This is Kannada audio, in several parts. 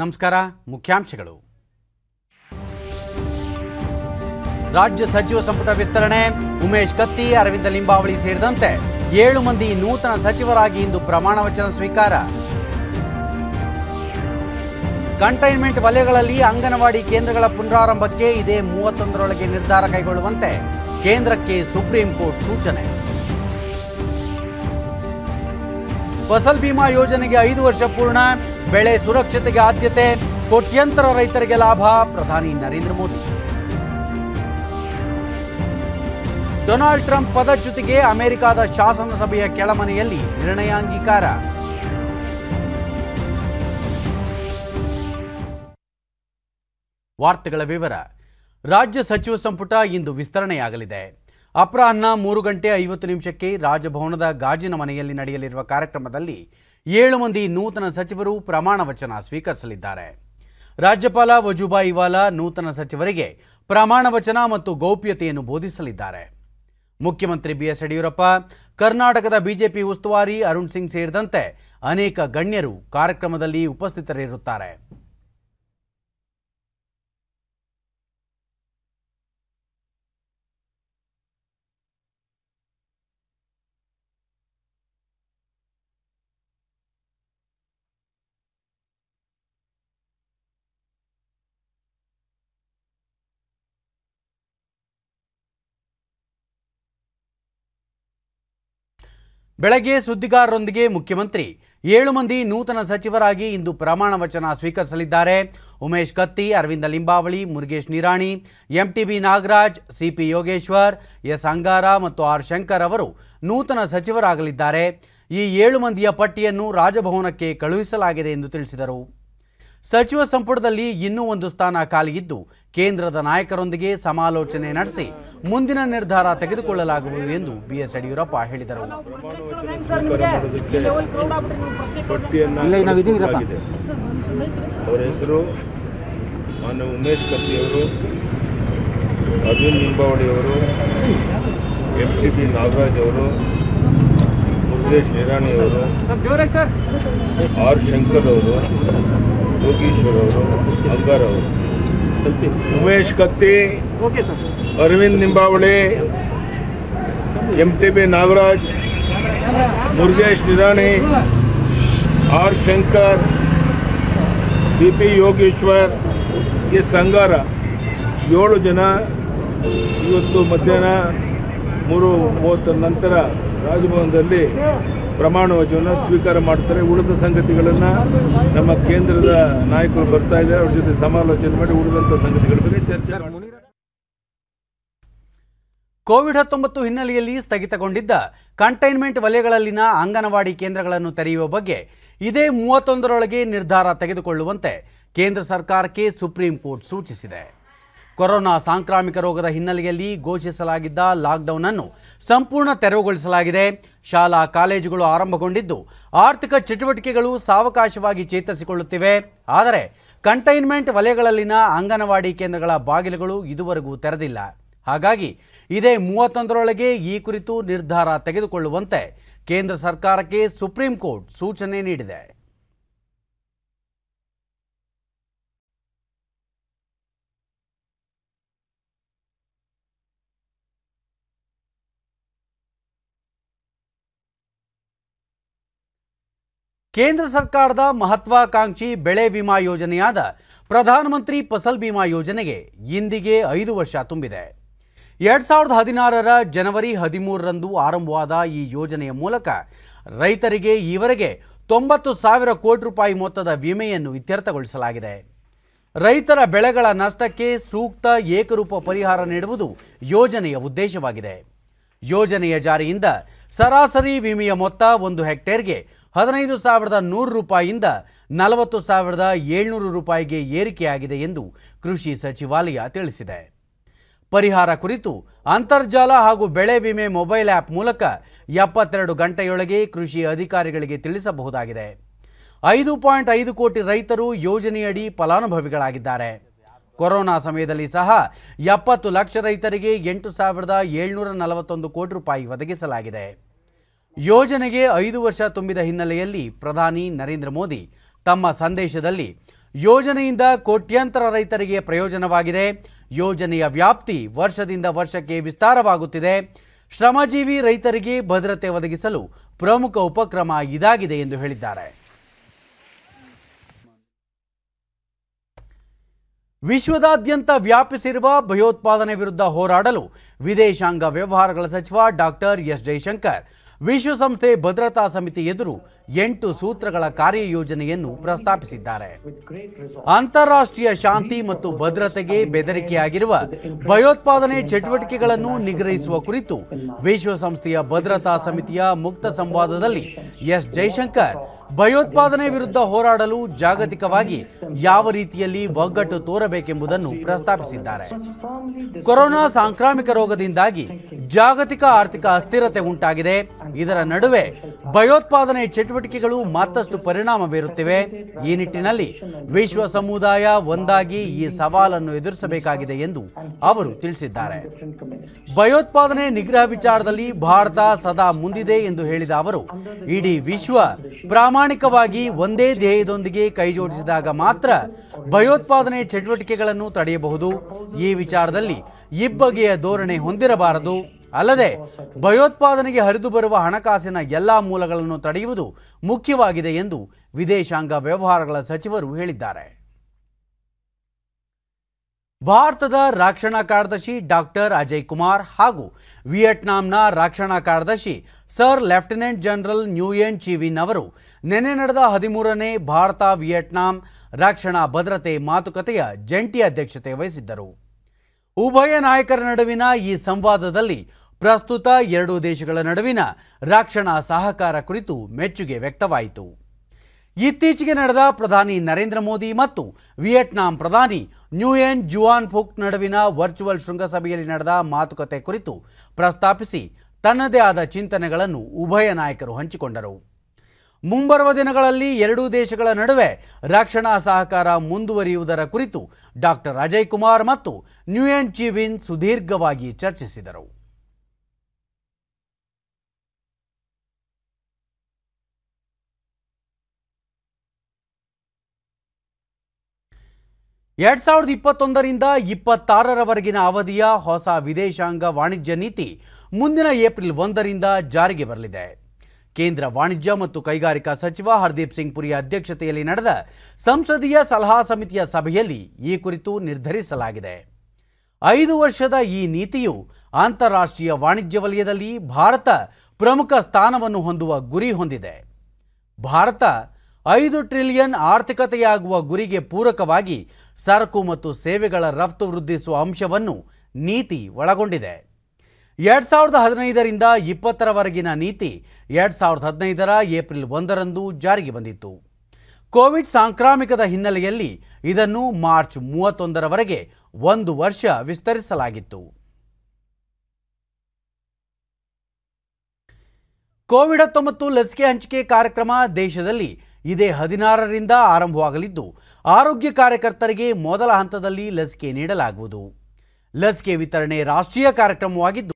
ನಮಸ್ಕಾರ ಮುಖ್ಯಾಂಶಗಳು ರಾಜ್ಯ ಸಚಿವ ಸಂಪುಟ ವಿಸ್ತರಣೆ ಉಮೇಶ್ ಕತ್ತಿ ಅರವಿಂದ ಲಿಂಬಾವಳಿ ಸೇರಿದಂತೆ ಏಳು ಮಂದಿ ನೂತನ ಸಚಿವರಾಗಿ ಇಂದು ಪ್ರಮಾಣ ವಚನ ಸ್ವೀಕಾರ ಕಂಟೈನ್ಮೆಂಟ್ ವಲಯಗಳಲ್ಲಿ ಅಂಗನವಾಡಿ ಕೇಂದ್ರಗಳ ಪುನರಾರಂಭಕ್ಕೆ ಇದೇ ಮೂವತ್ತೊಂದರೊಳಗೆ ನಿರ್ಧಾರ ಕೈಗೊಳ್ಳುವಂತೆ ಕೇಂದ್ರಕ್ಕೆ ಸುಪ್ರೀಂ ಕೋರ್ಟ್ ಸೂಚನೆ ಫಸಲ್ ಭೀಮಾ ಯೋಜನೆಗೆ ಐದು ವರ್ಷ ಪೂರ್ಣ ಬೆಳೆ ಸುರಕ್ಷತೆಗೆ ಆದ್ಯತೆ ಕೋಟ್ಯಂತರ ರೈತರಿಗೆ ಲಾಭ ಪ್ರಧಾನಿ ನರೇಂದ್ರ ಮೋದಿ ಡೊನಾಲ್ಡ್ ಟ್ರಂಪ್ ಪದ ಜೊತೆಗೆ ಅಮೆರಿಕಾದ ಶಾಸನಸಭೆಯ ಕೆಳಮನೆಯಲ್ಲಿ ನಿರ್ಣಯ ಅಂಗೀಕಾರ ವಾರ್ತೆಗಳ ವಿವರ ರಾಜ್ಯ ಸಚಿವ ಸಂಪುಟ ಇಂದು ವಿಸ್ತರಣೆಯಾಗಲಿದೆ ಅಪರಾಹ್ನ ಮೂರು ಗಂಟೆ ಐವತ್ತು ನಿಮಿಷಕ್ಕೆ ರಾಜಭವನದ ಗಾಜಿನ ಮನೆಯಲ್ಲಿ ನಡೆಯಲಿರುವ ಕಾರ್ಯಕ್ರಮದಲ್ಲಿ ಏಳು ಮಂದಿ ನೂತನ ಸಚಿವರು ಪ್ರಮಾಣ ವಚನ ಸ್ವೀಕರಿಸಲಿದ್ದಾರೆ ರಾಜ್ಯಪಾಲ ವಜುಭಾಯಿ ವಾಲಾ ನೂತನ ಸಚಿವರಿಗೆ ಪ್ರಮಾಣ ವಚನ ಮತ್ತು ಗೌಪ್ಯತೆಯನ್ನು ಬೋಧಿಸಲಿದ್ದಾರೆ ಮುಖ್ಯಮಂತ್ರಿ ಬಿಎಸ್ ಯಡಿಯೂರಪ್ಪ ಕರ್ನಾಟಕದ ಬಿಜೆಪಿ ಉಸ್ತುವಾರಿ ಅರುಣ್ ಸಿಂಗ್ ಸೇರಿದಂತೆ ಅನೇಕ ಗಣ್ಯರು ಕಾರ್ಯಕ್ರಮದಲ್ಲಿ ಉಪಸ್ಥಿತರಿರುತ್ತಾರೆ ಬೆಳಗ್ಗೆ ಸುದ್ದಿಗಾರರೊಂದಿಗೆ ಮುಖ್ಯಮಂತ್ರಿ ಏಳು ಮಂದಿ ನೂತನ ಸಚಿವರಾಗಿ ಇಂದು ಪ್ರಮಾಣ ವಚನ ಸ್ವೀಕರಿಸಲಿದ್ದಾರೆ Umesh Katti Aravind Limbavali Murugesh Nirani MTB Nagaraj CP Yogeshwar S Angara ಮತ್ತು ಆರ್ ಶಂಕರ್ ಅವರು ನೂತನ ಸಚಿವರಾಗಲಿದ್ದಾರೆ ಈ ಏಳು ಮಂದಿಯ ಪಟ್ಟಿಯನ್ನು ರಾಜಭವನಕ್ಕೆ ಕಳುಹಿಸಲಾಗಿದೆ ಎಂದು ತಿಳಿಸಿದರು ಸಚಿವ ಸಂಪುಟದಲ್ಲಿ ಇನ್ನೂ ಒಂದು ಸ್ಥಾನ ಖಾಲಿಯಿದ್ದು ಕೇಂದ್ರದ ನಾಯಕರೊಂದಿಗೆ ಸಮಾಲೋಚನೆ ನಡೆಸಿ ಮುಂದಿನ ನಿರ್ಧಾರ ತೆಗೆದುಕೊಳ್ಳಲಾಗುವುದು ಎಂದು ಬಿಎಸ್ ಯಡಿಯೂರಪ್ಪ ಹೇಳಿದರು ಅವರ ನಾಗರಾಜ್ ಅವರು ಆರ್ ಶಂಕರ್ ಅವರು Umesh Katti Arvind Nimbavali M T B Nagaraj Murugesh Nirani R Shankar C P Yogeshwar ಈ ಸಂಗಾರ ಏಳು ಜನ ಇವತ್ತು ಮಧ್ಯಾಹ್ನ ಮೂರು ಮೂವತ್ತರ ನಂತರ ರಾಜಭವನದಲ್ಲಿ ವಚನ ಸ್ವೀಕಾರ ಮಾಡ್ತಾರೆ ಉಳಿದ ಸಂಗತಿಗಳನ್ನು ನಮ್ಮ ಕೇಂದ್ರದ ನಾಯಕರು ಬರ್ತಾ ಇದ್ದಾರೆ ಅವರ ಜೊತೆ ಸಮಾಲೋಚನೆ ಮಾಡಿ ಉಳಿದಂಥ ಸಂಗತಿಗಳ ಬಗ್ಗೆ ಚರ್ಚೆ ಕೋವಿಡ್ ಹತ್ತೊಂಬತ್ತು ಹಿನ್ನೆಲೆಯಲ್ಲಿ ಸ್ಥಗಿತಗೊಂಡಿದ್ದ ಕಂಟೈನ್ಮೆಂಟ್ ವಲಯಗಳಲ್ಲಿನ ಅಂಗನವಾಡಿ ಕೇಂದ್ರಗಳನ್ನು ತೆರೆಯುವ ಬಗ್ಗೆ ಇದೇ ಮೂವತ್ತೊಂದರೊಳಗೆ ನಿರ್ಧಾರ ತೆಗೆದುಕೊಳ್ಳುವಂತೆ ಕೇಂದ್ರ ಸರ್ಕಾರಕ್ಕೆ ಸುಪ್ರೀಂ ಕೋರ್ಟ್ ಸೂಚಿಸಿದೆ ಕೊರೋನಾ ಸಾಂಕ್ರಾಮಿಕ ರೋಗದ ಹಿನ್ನೆಲೆಯಲ್ಲಿ ಘೋಷಿಸಲಾಗಿದ್ದ ಲಾಕ್ಡೌನ್ ಅನ್ನು ಸಂಪೂರ್ಣ ತೆರವುಗೊಳಿಸಲಾಗಿದೆ ಶಾಲಾ ಕಾಲೇಜುಗಳು ಆರಂಭಗೊಂಡಿದ್ದು ಆರ್ಥಿಕ ಚಟುವಟಿಕೆಗಳು ಸಾವಕಾಶವಾಗಿ ಚೇತರಿಸಿಕೊಳ್ಳುತ್ತಿವೆ ಆದರೆ ಕಂಟೈನ್ಮೆಂಟ್ ವಲಯಗಳಲ್ಲಿನ ಅಂಗನವಾಡಿ ಕೇಂದ್ರಗಳ ಬಾಗಿಲುಗಳು ಇದುವರೆಗೂ ತೆರೆದಿಲ್ಲ ಹಾಗಾಗಿ ಇದೇ ಮೂವತ್ತೊಂದರೊಳಗೆ ಈ ಕುರಿತು ನಿರ್ಧಾರ ತೆಗೆದುಕೊಳ್ಳುವಂತೆ ಕೇಂದ್ರ ಸರ್ಕಾರಕ್ಕೆ ಸುಪ್ರೀಂ ಕೋರ್ಟ್ ಸೂಚನೆ ನೀಡಿದೆ ಕೇಂದ್ರ ಸರ್ಕಾರದ ಮಹತ್ವಾಕಾಂಕ್ಷಿ ಬೆಳೆ ವಿಮಾ ಯೋಜನೆಯಾದ ಪ್ರಧಾನಮಂತ್ರಿ ಫಸಲ್ ಬಿಮಾ ಯೋಜನೆಗೆ ಇಂದಿಗೆ ಐದು ವರ್ಷ ತುಂಬಿದೆ ಎರಡ್ ಸಾವಿರದ ಹದಿನಾರರ ಜನವರಿ ಹದಿಮೂರರಂದು ಆರಂಭವಾದ ಈ ಯೋಜನೆಯ ಮೂಲಕ ರೈತರಿಗೆ ಈವರೆಗೆ ತೊಂಬತ್ತು ಸಾವಿರ ಕೋಟಿ ರೂಪಾಯಿ ಮೊತ್ತದ ವಿಮೆಯನ್ನು ಇತ್ಯರ್ಥಗೊಳಿಸಲಾಗಿದೆ ರೈತರ ಬೆಳೆಗಳ ನಷ್ಟಕ್ಕೆ ಸೂಕ್ತ ಏಕರೂಪ ಪರಿಹಾರ ನೀಡುವುದು ಯೋಜನೆಯ ಉದ್ದೇಶವಾಗಿದೆ ಯೋಜನೆಯ ಜಾರಿಯಿಂದ ಸರಾಸರಿ ವಿಮೆಯ ಮೊತ್ತ ಒಂದು ಹೆಕ್ಟೇರ್ಗೆ ಹದಿನೈದು ಸಾವಿರದ ನೂರು ರೂಪಾಯಿಯಿಂದ ನಲವತ್ತು ಸಾವಿರದ ಏಳ್ನೂರು ರೂಪಾಯಿಗೆ ಏರಿಕೆಯಾಗಿದೆ ಎಂದು ಕೃಷಿ ಸಚಿವಾಲಯ ತಿಳಿಸಿದೆ ಪರಿಹಾರ ಕುರಿತು ಅಂತರ್ಜಾಲ ಹಾಗೂ ಬೆಳೆ ವಿಮೆ ಮೊಬೈಲ್ ಆ್ಯಪ್ ಮೂಲಕ ಎಪ್ಪತ್ತೆರಡು ಗಂಟೆಯೊಳಗೆ ಕೃಷಿ ಅಧಿಕಾರಿಗಳಿಗೆ ತಿಳಿಸಬಹುದಾಗಿದೆ ಐದು ಪಾಯಿಂಟ್ ಐದು ಕೋಟಿ ರೈತರು ಯೋಜನೆಯಡಿ ಫಲಾನುಭವಿಗಳಾಗಿದ್ದಾರೆ ಕೊರೋನಾ ಸಮಯದಲ್ಲಿ ಸಹ ಎಪ್ಪತ್ತು ಲಕ್ಷ ರೈತರಿಗೆ ಎಂಟು ಸಾವಿರದ ಏಳ್ನೂರ ನಲವತ್ತೊಂದು ಕೋಟಿ ರೂಪಾಯಿ ಒದಗಿಸಲಾಗಿದೆ ಯೋಜನೆಗೆ ಐದು ವರ್ಷ ತುಂಬಿದ ಹಿನ್ನೆಲೆಯಲ್ಲಿ ಪ್ರಧಾನಿ ನರೇಂದ್ರ ಮೋದಿ ತಮ್ಮ ಸಂದೇಶದಲ್ಲಿ ಯೋಜನೆಯಿಂದ ಕೋಟ್ಯಂತರ ರೈತರಿಗೆ ಪ್ರಯೋಜನವಾಗಿದೆ ಯೋಜನೆಯ ವ್ಯಾಪ್ತಿ ವರ್ಷದಿಂದ ವರ್ಷಕ್ಕೆ ವಿಸ್ತಾರವಾಗುತ್ತಿದೆ ಶ್ರಮಜೀವಿ ರೈತರಿಗೆ ಭದ್ರತೆ ಒದಗಿಸಲು ಪ್ರಮುಖ ಉಪಕ್ರಮ ಇದಾಗಿದೆ ಎಂದು ಹೇಳಿದ್ದಾರೆ ವಿಶ್ವದಾದ್ಯಂತ ವ್ಯಾಪಿಸಿರುವ ಭಯೋತ್ಪಾದನೆ ವಿರುದ್ಧ ಹೋರಾಡಲು ವಿದೇಶಾಂಗ ವ್ಯವಹಾರಗಳ ಸಚಿವ ಡಾಕ್ಟರ್ ಎಸ್ ಜೈಶಂಕರ್ ವಿಶ್ವಸಂಸ್ಥೆ ಭದ್ರತಾ ಸಮಿತಿ ಎದುರು ಎಂಟು ಸೂತ್ರಗಳ ಕಾರ್ಯಯೋಜನೆಯನ್ನು ಪ್ರಸ್ತಾಪಿಸಿದ್ದಾರೆ ಅಂತಾರಾಷ್ಟ್ರೀಯ ಶಾಂತಿ ಮತ್ತು ಭದ್ರತೆಗೆ ಬೆದರಿಕೆಯಾಗಿರುವ ಭಯೋತ್ಪಾದನೆ ಚಟುವಟಿಕೆಗಳನ್ನು ನಿಗ್ರಹಿಸುವ ಕುರಿತು ವಿಶ್ವಸಂಸ್ಥೆಯ ಭದ್ರತಾ ಸಮಿತಿಯ ಮುಕ್ತ ಸಂವಾದದಲ್ಲಿ ಎಸ್ ಜೈಶಂಕರ್ ಭಯೋತ್ಪಾದನೆ ವಿರುದ್ಧ ಹೋರಾಡಲು ಜಾಗತಿಕವಾಗಿ ಯಾವ ರೀತಿಯಲ್ಲಿ ಒಗ್ಗಟ್ಟು ತೋರಬೇಕೆಂಬುದನ್ನು ಪ್ರಸ್ತಾಪಿಸಿದ್ದಾರೆ ಕೊರೋನಾ ಸಾಂಕ್ರಾಮಿಕ ರೋಗದಿಂದಾಗಿ ಜಾಗತಿಕ ಆರ್ಥಿಕ ಅಸ್ಥಿರತೆ ಉಂಟಾಗಿದೆ ಇದರ ನಡುವೆ ಭಯೋತ್ಪಾದನೆ ಚಟುವಟಿಕೆ ಚಟುವಟಿಕೆಗಳು ಮತ್ತಷ್ಟು ಪರಿಣಾಮ ಬೀರುತ್ತಿವೆ ಈ ನಿಟ್ಟಿನಲ್ಲಿ ವಿಶ್ವ ಸಮುದಾಯ ಒಂದಾಗಿ ಈ ಸವಾಲನ್ನು ಎದುರಿಸಬೇಕಾಗಿದೆ ಎಂದು ಅವರು ತಿಳಿಸಿದ್ದಾರೆ ಭಯೋತ್ಪಾದನೆ ನಿಗ್ರಹ ವಿಚಾರದಲ್ಲಿ ಭಾರತ ಸದಾ ಮುಂದಿದೆ ಎಂದು ಹೇಳಿದ ಅವರು ಇಡೀ ವಿಶ್ವ ಪ್ರಾಮಾಣಿಕವಾಗಿ ಒಂದೇ ಧ್ಯೇಯದೊಂದಿಗೆ ಕೈಜೋಡಿಸಿದಾಗ ಮಾತ್ರ ಭಯೋತ್ಪಾದನೆ ಚಟುವಟಿಕೆಗಳನ್ನು ತಡೆಯಬಹುದು ಈ ವಿಚಾರದಲ್ಲಿ ಇಬ್ಬಗೆಯ ಧೋರಣೆ ಹೊಂದಿರಬಾರದು ಅಲ್ಲದೆ ಭಯೋತ್ಪಾದನೆಗೆ ಹರಿದು ಬರುವ ಹಣಕಾಸಿನ ಎಲ್ಲಾ ಮೂಲಗಳನ್ನು ತಡೆಯುವುದು ಮುಖ್ಯವಾಗಿದೆ ಎಂದು ವಿದೇಶಾಂಗ ವ್ಯವಹಾರಗಳ ಸಚಿವರು ಹೇಳಿದ್ದಾರೆ ಭಾರತದ ರಕ್ಷಣಾ ಕಾರ್ಯದರ್ಶಿ ಡಾಕ್ಟರ್ ಅಜಯ್ ಕುಮಾರ್ ಹಾಗೂ ವಿಯೆಟ್ನಾಂನ ರಕ್ಷಣಾ ಕಾರ್ಯದರ್ಶಿ ಸರ್ ಲೆಫ್ಟಿನೆಂಟ್ ಜನರಲ್ ನ್ಯೂಯೆನ್ ಚಿವಿನ್ ಅವರು ನಿನ್ನೆ ನಡೆದ ಹದಿಮೂರನೇ ಭಾರತ ವಿಯೆಟ್ನಾಂ ರಕ್ಷಣಾ ಭದ್ರತೆ ಮಾತುಕತೆಯ ಜಂಟಿ ಅಧ್ಯಕ್ಷತೆ ವಹಿಸಿದ್ದರು ಉಭಯ ನಾಯಕರ ನಡುವಿನ ಈ ಸಂವಾದದಲ್ಲಿ ಪ್ರಸ್ತುತ ಎರಡೂ ದೇಶಗಳ ನಡುವಿನ ರಕ್ಷಣಾ ಸಹಕಾರ ಕುರಿತು ಮೆಚ್ಚುಗೆ ವ್ಯಕ್ತವಾಯಿತು ಇತ್ತೀಚೆಗೆ ನಡೆದ ಪ್ರಧಾನಿ ನರೇಂದ್ರ ಮೋದಿ ಮತ್ತು ವಿಯೆಟ್ನಾಂ ಪ್ರಧಾನಿ ನ್ಯೂಯೆನ್ ಜುವಾನ್ ಫುಕ್ ನಡುವಿನ ವರ್ಚುವಲ್ ಶೃಂಗಸಭೆಯಲ್ಲಿ ನಡೆದ ಮಾತುಕತೆ ಕುರಿತು ಪ್ರಸ್ತಾಪಿಸಿ ತನ್ನದೇ ಆದ ಚಿಂತನೆಗಳನ್ನು ಉಭಯ ನಾಯಕರು ಹಂಚಿಕೊಂಡರು ಮುಂಬರುವ ದಿನಗಳಲ್ಲಿ ಎರಡೂ ದೇಶಗಳ ನಡುವೆ ರಕ್ಷಣಾ ಸಹಕಾರ ಮುಂದುವರಿಯುವುದರ ಕುರಿತು ಡಾಕ್ಟರ್ ಅಜಯ್ ಕುಮಾರ್ ಮತ್ತು ನ್ಯೂಯೆನ್ ಚಿವಿನ್ ಸುದೀರ್ಘವಾಗಿ ಚರ್ಚಿಸಿದರು ಎರಡ್ ಸಾವಿರದ ಇಪ್ಪತ್ತೊಂದರಿಂದ ಇಪ್ಪತ್ತಾರರವರೆಗಿನ ಅವಧಿಯ ಹೊಸ ವಿದೇಶಾಂಗ ವಾಣಿಜ್ಯ ನೀತಿ ಮುಂದಿನ ಏಪ್ರಿಲ್ ಒಂದರಿಂದ ಜಾರಿಗೆ ಬರಲಿದೆ ಕೇಂದ್ರ ವಾಣಿಜ್ಯ ಮತ್ತು ಕೈಗಾರಿಕಾ ಸಚಿವ ಹರ್ದೀಪ್ ಸಿಂಗ್ ಪುರಿ ಅಧ್ಯಕ್ಷತೆಯಲ್ಲಿ ನಡೆದ ಸಂಸದೀಯ ಸಲಹಾ ಸಮಿತಿಯ ಸಭೆಯಲ್ಲಿ ಈ ಕುರಿತು ನಿರ್ಧರಿಸಲಾಗಿದೆ ಐದು ವರ್ಷದ ಈ ನೀತಿಯು ಅಂತಾರಾಷ್ಟ್ರೀಯ ವಾಣಿಜ್ಯ ವಲಯದಲ್ಲಿ ಭಾರತ ಪ್ರಮುಖ ಸ್ಥಾನವನ್ನು ಹೊಂದುವ ಗುರಿ ಹೊಂದಿದೆ ಭಾರತ ಐದು ಟ್ರಿಲಿಯನ್ ಆರ್ಥಿಕತೆಯಾಗುವ ಗುರಿಗೆ ಪೂರಕವಾಗಿ ಸರಕು ಮತ್ತು ಸೇವೆಗಳ ರಫ್ತು ವೃದ್ಧಿಸುವ ಅಂಶವನ್ನು ನೀತಿ ಒಳಗೊಂಡಿದೆ ಎರಡ್ ಸಾವಿರದ ಹದಿನೈದರಿಂದ ಇಪ್ಪತ್ತರವರೆಗಿನ ನೀತಿ ಎರಡ್ ಸಾವಿರದ ಹದಿನೈದರ ಏಪ್ರಿಲ್ ಒಂದರಂದು ಜಾರಿಗೆ ಬಂದಿತ್ತು ಕೋವಿಡ್ ಸಾಂಕ್ರಾಮಿಕದ ಹಿನ್ನೆಲೆಯಲ್ಲಿ ಇದನ್ನು ಮಾರ್ಚ್ ಮೂವತ್ತೊಂದರವರೆಗೆ ಒಂದು ವರ್ಷ ವಿಸ್ತರಿಸಲಾಗಿತ್ತು ಕೋವಿಡ್ ಹತ್ತೊಂಬತ್ತು ಲಸಿಕೆ ಹಂಚಿಕೆ ಕಾರ್ಯಕ್ರಮ ದೇಶದಲ್ಲಿ ಇದೇ ಹದಿನಾರರಿಂದ ಆರಂಭವಾಗಲಿದ್ದು ಆರೋಗ್ಯ ಕಾರ್ಯಕರ್ತರಿಗೆ ಮೊದಲ ಹಂತದಲ್ಲಿ ಲಸಿಕೆ ನೀಡಲಾಗುವುದು ಲಸಿಕೆ ವಿತರಣೆ ರಾಷ್ಟ್ರೀಯ ಕಾರ್ಯಕ್ರಮವಾಗಿದ್ದು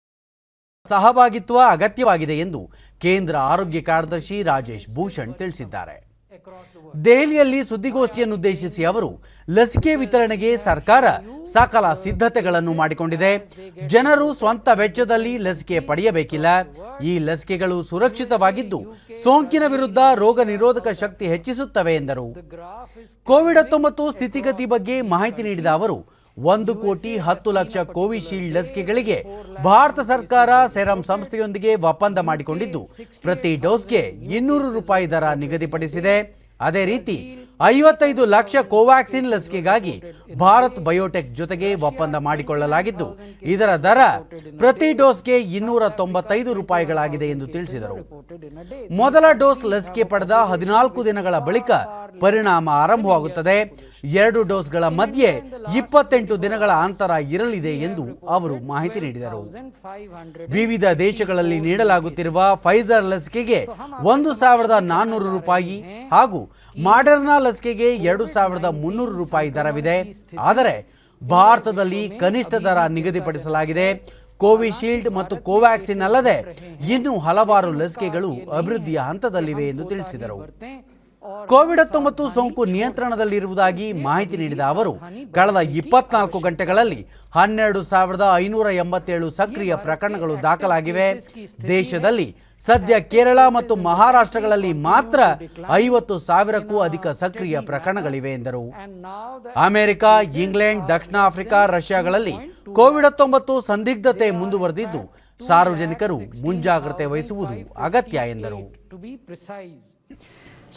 ಸಹಭಾಗಿತ್ವ ಅಗತ್ಯವಾಗಿದೆ ಎಂದು ಕೇಂದ್ರ ಆರೋಗ್ಯ ಕಾರ್ಯದರ್ಶಿ ರಾಜೇಶ್ ಭೂಷಣ್ ತಿಳಿಸಿದ್ದಾರೆ ದೆಹಲಿಯಲ್ಲಿ ಸುದ್ದಿಗೋಷ್ಠಿಯನ್ನುದ್ದೇಶಿಸಿ ಅವರು ಲಸಿಕೆ ವಿತರಣೆಗೆ ಸರ್ಕಾರ ಸಕಲ ಸಿದ್ಧತೆಗಳನ್ನು ಮಾಡಿಕೊಂಡಿದೆ ಜನರು ಸ್ವಂತ ವೆಚ್ಚದಲ್ಲಿ ಲಸಿಕೆ ಪಡೆಯಬೇಕಿಲ್ಲ ಈ ಲಸಿಕೆಗಳು ಸುರಕ್ಷಿತವಾಗಿದ್ದು ಸೋಂಕಿನ ವಿರುದ್ಧ ರೋಗ ನಿರೋಧಕ ಶಕ್ತಿ ಹೆಚ್ಚಿಸುತ್ತವೆ ಎಂದರು ಕೋವಿಡ್ ಹತ್ತೊಂಬತ್ತು ಸ್ಥಿತಿಗತಿ ಬಗ್ಗೆ ಮಾಹಿತಿ ನೀಡಿದ ಅವರು ಒಂದು ಕೋಟಿ ಹತ್ತು ಲಕ್ಷ ಕೋವಿಶೀಲ್ಡ್ ಲಸಿಕೆಗಳಿಗೆ ಭಾರತ ಸರ್ಕಾರ ಸೆರಂ ಸಂಸ್ಥೆಯೊಂದಿಗೆ ಒಪ್ಪಂದ ಮಾಡಿಕೊಂಡಿದ್ದು ಪ್ರತಿ ಡೋಸ್ಗೆ ಇನ್ನೂರು ರೂಪಾಯಿ ದರ ನಿಗದಿಪಡಿಸಿದೆ ಅದೇ ರೀತಿ ಐವತ್ತೈದು ಲಕ್ಷ ಕೋವ್ಯಾಕ್ಸಿನ್ ಲಸಿಕೆಗಾಗಿ ಭಾರತ್ ಬಯೋಟೆಕ್ ಜೊತೆಗೆ ಒಪ್ಪಂದ ಮಾಡಿಕೊಳ್ಳಲಾಗಿದ್ದು ಇದರ ದರ ಪ್ರತಿ ಡೋಸ್ಗೆ ಇನ್ನೂರ ತೊಂಬತ್ತೈದು ರೂಪಾಯಿಗಳಾಗಿದೆ ಎಂದು ತಿಳಿಸಿದರು ಮೊದಲ ಡೋಸ್ ಲಸಿಕೆ ಪಡೆದ ಹದಿನಾಲ್ಕು ದಿನಗಳ ಬಳಿಕ ಪರಿಣಾಮ ಆರಂಭವಾಗುತ್ತದೆ ಎರಡು ಡೋಸ್ಗಳ ಮಧ್ಯೆ ಇಪ್ಪತ್ತೆಂಟು ದಿನಗಳ ಅಂತರ ಇರಲಿದೆ ಎಂದು ಅವರು ಮಾಹಿತಿ ನೀಡಿದರು ವಿವಿಧ ದೇಶಗಳಲ್ಲಿ ನೀಡಲಾಗುತ್ತಿರುವ ಫೈಜರ್ ಲಸಿಕೆಗೆ ಒಂದು ಸಾವಿರದ ನಾನ್ನೂರು ರೂಪಾಯಿ ಹಾಗೂ ಮಾಡರ್ನಾ ಲಸಿಕೆಗೆ ಎರಡು ಸಾವಿರದ ಮುನ್ನೂರು ರೂಪಾಯಿ ದರವಿದೆ ಆದರೆ ಭಾರತದಲ್ಲಿ ಕನಿಷ್ಠ ದರ ನಿಗದಿಪಡಿಸಲಾಗಿದೆ ಕೋವಿಶೀಲ್ಡ್ ಮತ್ತು ಕೋವ್ಯಾಕ್ಸಿನ್ ಅಲ್ಲದೆ ಇನ್ನೂ ಹಲವಾರು ಲಸಿಕೆಗಳು ಅಭಿವೃದ್ಧಿಯ ಹಂತದಲ್ಲಿವೆ ಎಂದು ತಿಳಿಸಿದರು ಕೋವಿಡ್ ಹತ್ತೊಂಬತ್ತು ಸೋಂಕು ನಿಯಂತ್ರಣದಲ್ಲಿರುವುದಾಗಿ ಮಾಹಿತಿ ನೀಡಿದ ಅವರು ಕಳೆದ ಇಪ್ಪತ್ನಾಲ್ಕು ಗಂಟೆಗಳಲ್ಲಿ ಹನ್ನೆರಡು ಸಾವಿರದ ಐನೂರ ಎಂಬತ್ತೇಳು ಸಕ್ರಿಯ ಪ್ರಕರಣಗಳು ದಾಖಲಾಗಿವೆ ದೇಶದಲ್ಲಿ ಸದ್ಯ ಕೇರಳ ಮತ್ತು ಮಹಾರಾಷ್ಟ್ರಗಳಲ್ಲಿ ಮಾತ್ರ ಐವತ್ತು ಸಾವಿರಕ್ಕೂ ಅಧಿಕ ಸಕ್ರಿಯ ಪ್ರಕರಣಗಳಿವೆ ಎಂದರು ಅಮೆರಿಕ ಇಂಗ್ಲೆಂಡ್ ದಕ್ಷಿಣ ಆಫ್ರಿಕಾ ರಷ್ಯಾಗಳಲ್ಲಿ ಕೋವಿಡ್ ಹತ್ತೊಂಬತ್ತು ಸಂದಿಗ್ಧತೆ ಮುಂದುವರೆದಿದ್ದು ಸಾರ್ವಜನಿಕರು ಮುಂಜಾಗ್ರತೆ ವಹಿಸುವುದು ಅಗತ್ಯ ಎಂದರು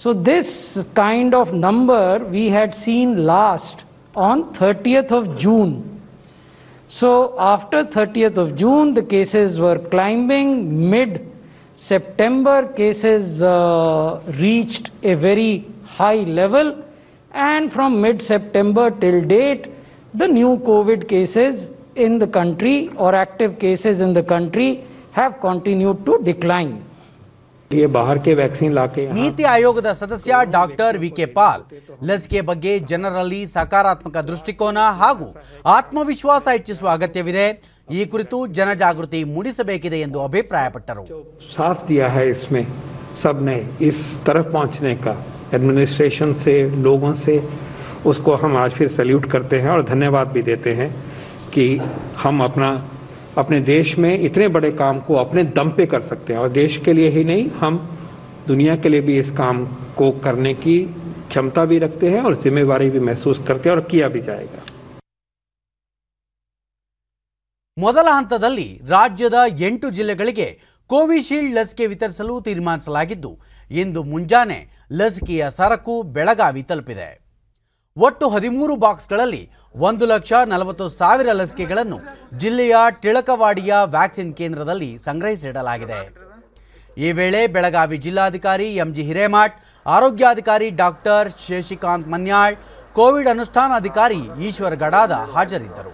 So this kind of number we had seen last on 30th of June. So after 30th of June the cases were climbing mid September cases uh, reached a very high level and from mid-September till date the new COVID cases in the country or active cases in the country have continued to decline. नीति आयोग सदस्य डॉक्टर विके पाल लसिके बे जनरली सकारात्मक दृष्टिकोन आत्मविश्वास हेच्चित अगत्य जनजागृति मूडे अभिप्राय साफ दिया है इसमें सबने इस तरफ पहुंचने का एडमिनिस्ट्रेशन से लोगों से उसको हम आज फिर सल्यूट करते हैं और धन्यवाद भी देते हैं कि हम अपना अपने देश में इतने बड़े काम को अपने दम पे कर सकते हैं और देश के लिए ही नहीं हम दुनिया के लिए भी इस काम को करने की क्षमता भी रखते हैं और जिम्मेवारी भी महसूस करते हैं और किया भी जाएगा राज्य एंटू जिले के कोविशील लसिके ಲಸಿಕೆ तीर्मान ತೀರ್ಮಾನಿಸಲಾಗಿದ್ದು ಇಂದು ಮುಂಜಾನೆ ಲಸಿಕೆಯ ಸರಕು ಬೆಳಗಾವಿ ತಲುಪಿದೆ ಒಟ್ಟು ಹದಿಮೂರು ಬಾಕ್ಸ್ಗಳಲ್ಲಿ ಒಂದು ಲಕ್ಷ ನಲವತ್ತು ಸಾವಿರ ಲಸಿಕೆಗಳನ್ನು ಜಿಲ್ಲೆಯ ಟಿಳಕವಾಡಿಯ ವ್ಯಾಕ್ಸಿನ್ ಕೇಂದ್ರದಲ್ಲಿ ಸಂಗ್ರಹಿಸಿಡಲಾಗಿದೆ ಈ ವೇಳೆ ಬೆಳಗಾವಿ ಜಿಲ್ಲಾಧಿಕಾರಿ ಎಂಜಿ ಹಿರೇಮಠ್ ಆರೋಗ್ಯಾಧಿಕಾರಿ ಡಾಕ್ಟರ್ ಶಶಿಕಾಂತ್ ಮನ್ಯಾಳ್ ಕೋವಿಡ್ ಅನುಷ್ಠಾನಾಧಿಕಾರಿ ಈಶ್ವರ್ ಗಡಾದ ಹಾಜರಿದ್ದರು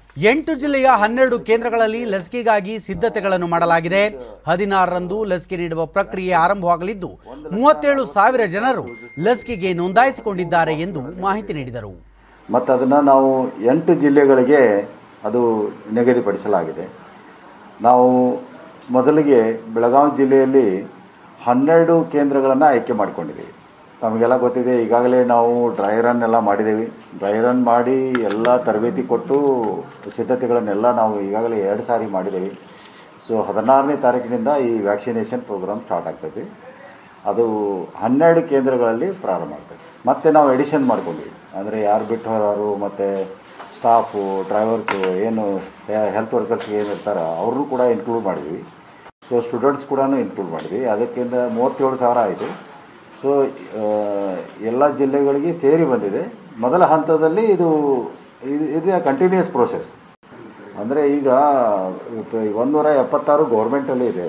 ಎಂಟು ಜಿಲ್ಲೆಯ ಹನ್ನೆರಡು ಕೇಂದ್ರಗಳಲ್ಲಿ ಲಸಿಕೆಗಾಗಿ ಸಿದ್ಧತೆಗಳನ್ನು ಮಾಡಲಾಗಿದೆ ಹದಿನಾರರಂದು ಲಸಿಕೆ ನೀಡುವ ಪ್ರಕ್ರಿಯೆ ಆರಂಭವಾಗಲಿದ್ದು ಮೂವತ್ತೇಳು ಸಾವಿರ ಜನರು ಲಸಿಕೆಗೆ ನೋಂದಾಯಿಸಿಕೊಂಡಿದ್ದಾರೆ ಎಂದು ಮಾಹಿತಿ ನೀಡಿದರು ಮತ್ತು ಅದನ್ನು ನಾವು ಎಂಟು ಜಿಲ್ಲೆಗಳಿಗೆ ಅದು ನಿಗದಿಪಡಿಸಲಾಗಿದೆ ನಾವು ಮೊದಲಿಗೆ ಬೆಳಗಾವಿ ಜಿಲ್ಲೆಯಲ್ಲಿ ಹನ್ನೆರಡು ಕೇಂದ್ರಗಳನ್ನು ಆಯ್ಕೆ ಮಾಡಿಕೊಂಡಿದ್ದೀವಿ ತಮಗೆಲ್ಲ ಗೊತ್ತಿದೆ ಈಗಾಗಲೇ ನಾವು ಡ್ರೈ ರನ್ ಎಲ್ಲ ಮಾಡಿದ್ದೀವಿ ಡ್ರೈ ರನ್ ಮಾಡಿ ಎಲ್ಲ ತರಬೇತಿ ಕೊಟ್ಟು ಸಿದ್ಧತೆಗಳನ್ನೆಲ್ಲ ನಾವು ಈಗಾಗಲೇ ಎರಡು ಸಾರಿ ಮಾಡಿದ್ದೀವಿ ಸೊ ಹದಿನಾರನೇ ತಾರೀಕಿನಿಂದ ಈ ವ್ಯಾಕ್ಸಿನೇಷನ್ ಪ್ರೋಗ್ರಾಮ್ ಸ್ಟಾರ್ಟ್ ಆಗ್ತೈತಿ ಅದು ಹನ್ನೆರಡು ಕೇಂದ್ರಗಳಲ್ಲಿ ಪ್ರಾರಂಭ ಆಗ್ತದೆ ಮತ್ತು ನಾವು ಎಡಿಷನ್ ಮಾಡ್ಕೊಂಡ್ವಿ ಅಂದರೆ ಯಾರು ಬಿಟ್ಟು ಹೋದವರು ಮತ್ತು ಸ್ಟಾಫು ಡ್ರೈವರ್ಸು ಏನು ಹೆಲ್ತ್ ವರ್ಕರ್ಸ್ಗೆ ಏನಿರ್ತಾರೋ ಅವ್ರನ್ನೂ ಕೂಡ ಇನ್ಕ್ಲೂಡ್ ಮಾಡಿದ್ವಿ ಸೊ ಸ್ಟೂಡೆಂಟ್ಸ್ ಕೂಡ ಇನ್ಕ್ಲೂಡ್ ಮಾಡಿದ್ವಿ ಅದಕ್ಕಿಂತ ಮೂವತ್ತೇಳು ಸಾವಿರ ಆಯಿತು ಸೊ ಎಲ್ಲ ಜಿಲ್ಲೆಗಳಿಗೆ ಸೇರಿ ಬಂದಿದೆ ಮೊದಲ ಹಂತದಲ್ಲಿ ಇದು ಇದು ಕಂಟಿನ್ಯೂಸ್ ಪ್ರೋಸೆಸ್ ಅಂದರೆ ಈಗ ಒಂದೂರ ಎಪ್ಪತ್ತಾರು ಗೌರ್ಮೆಂಟಲ್ಲಿ ಇದೆ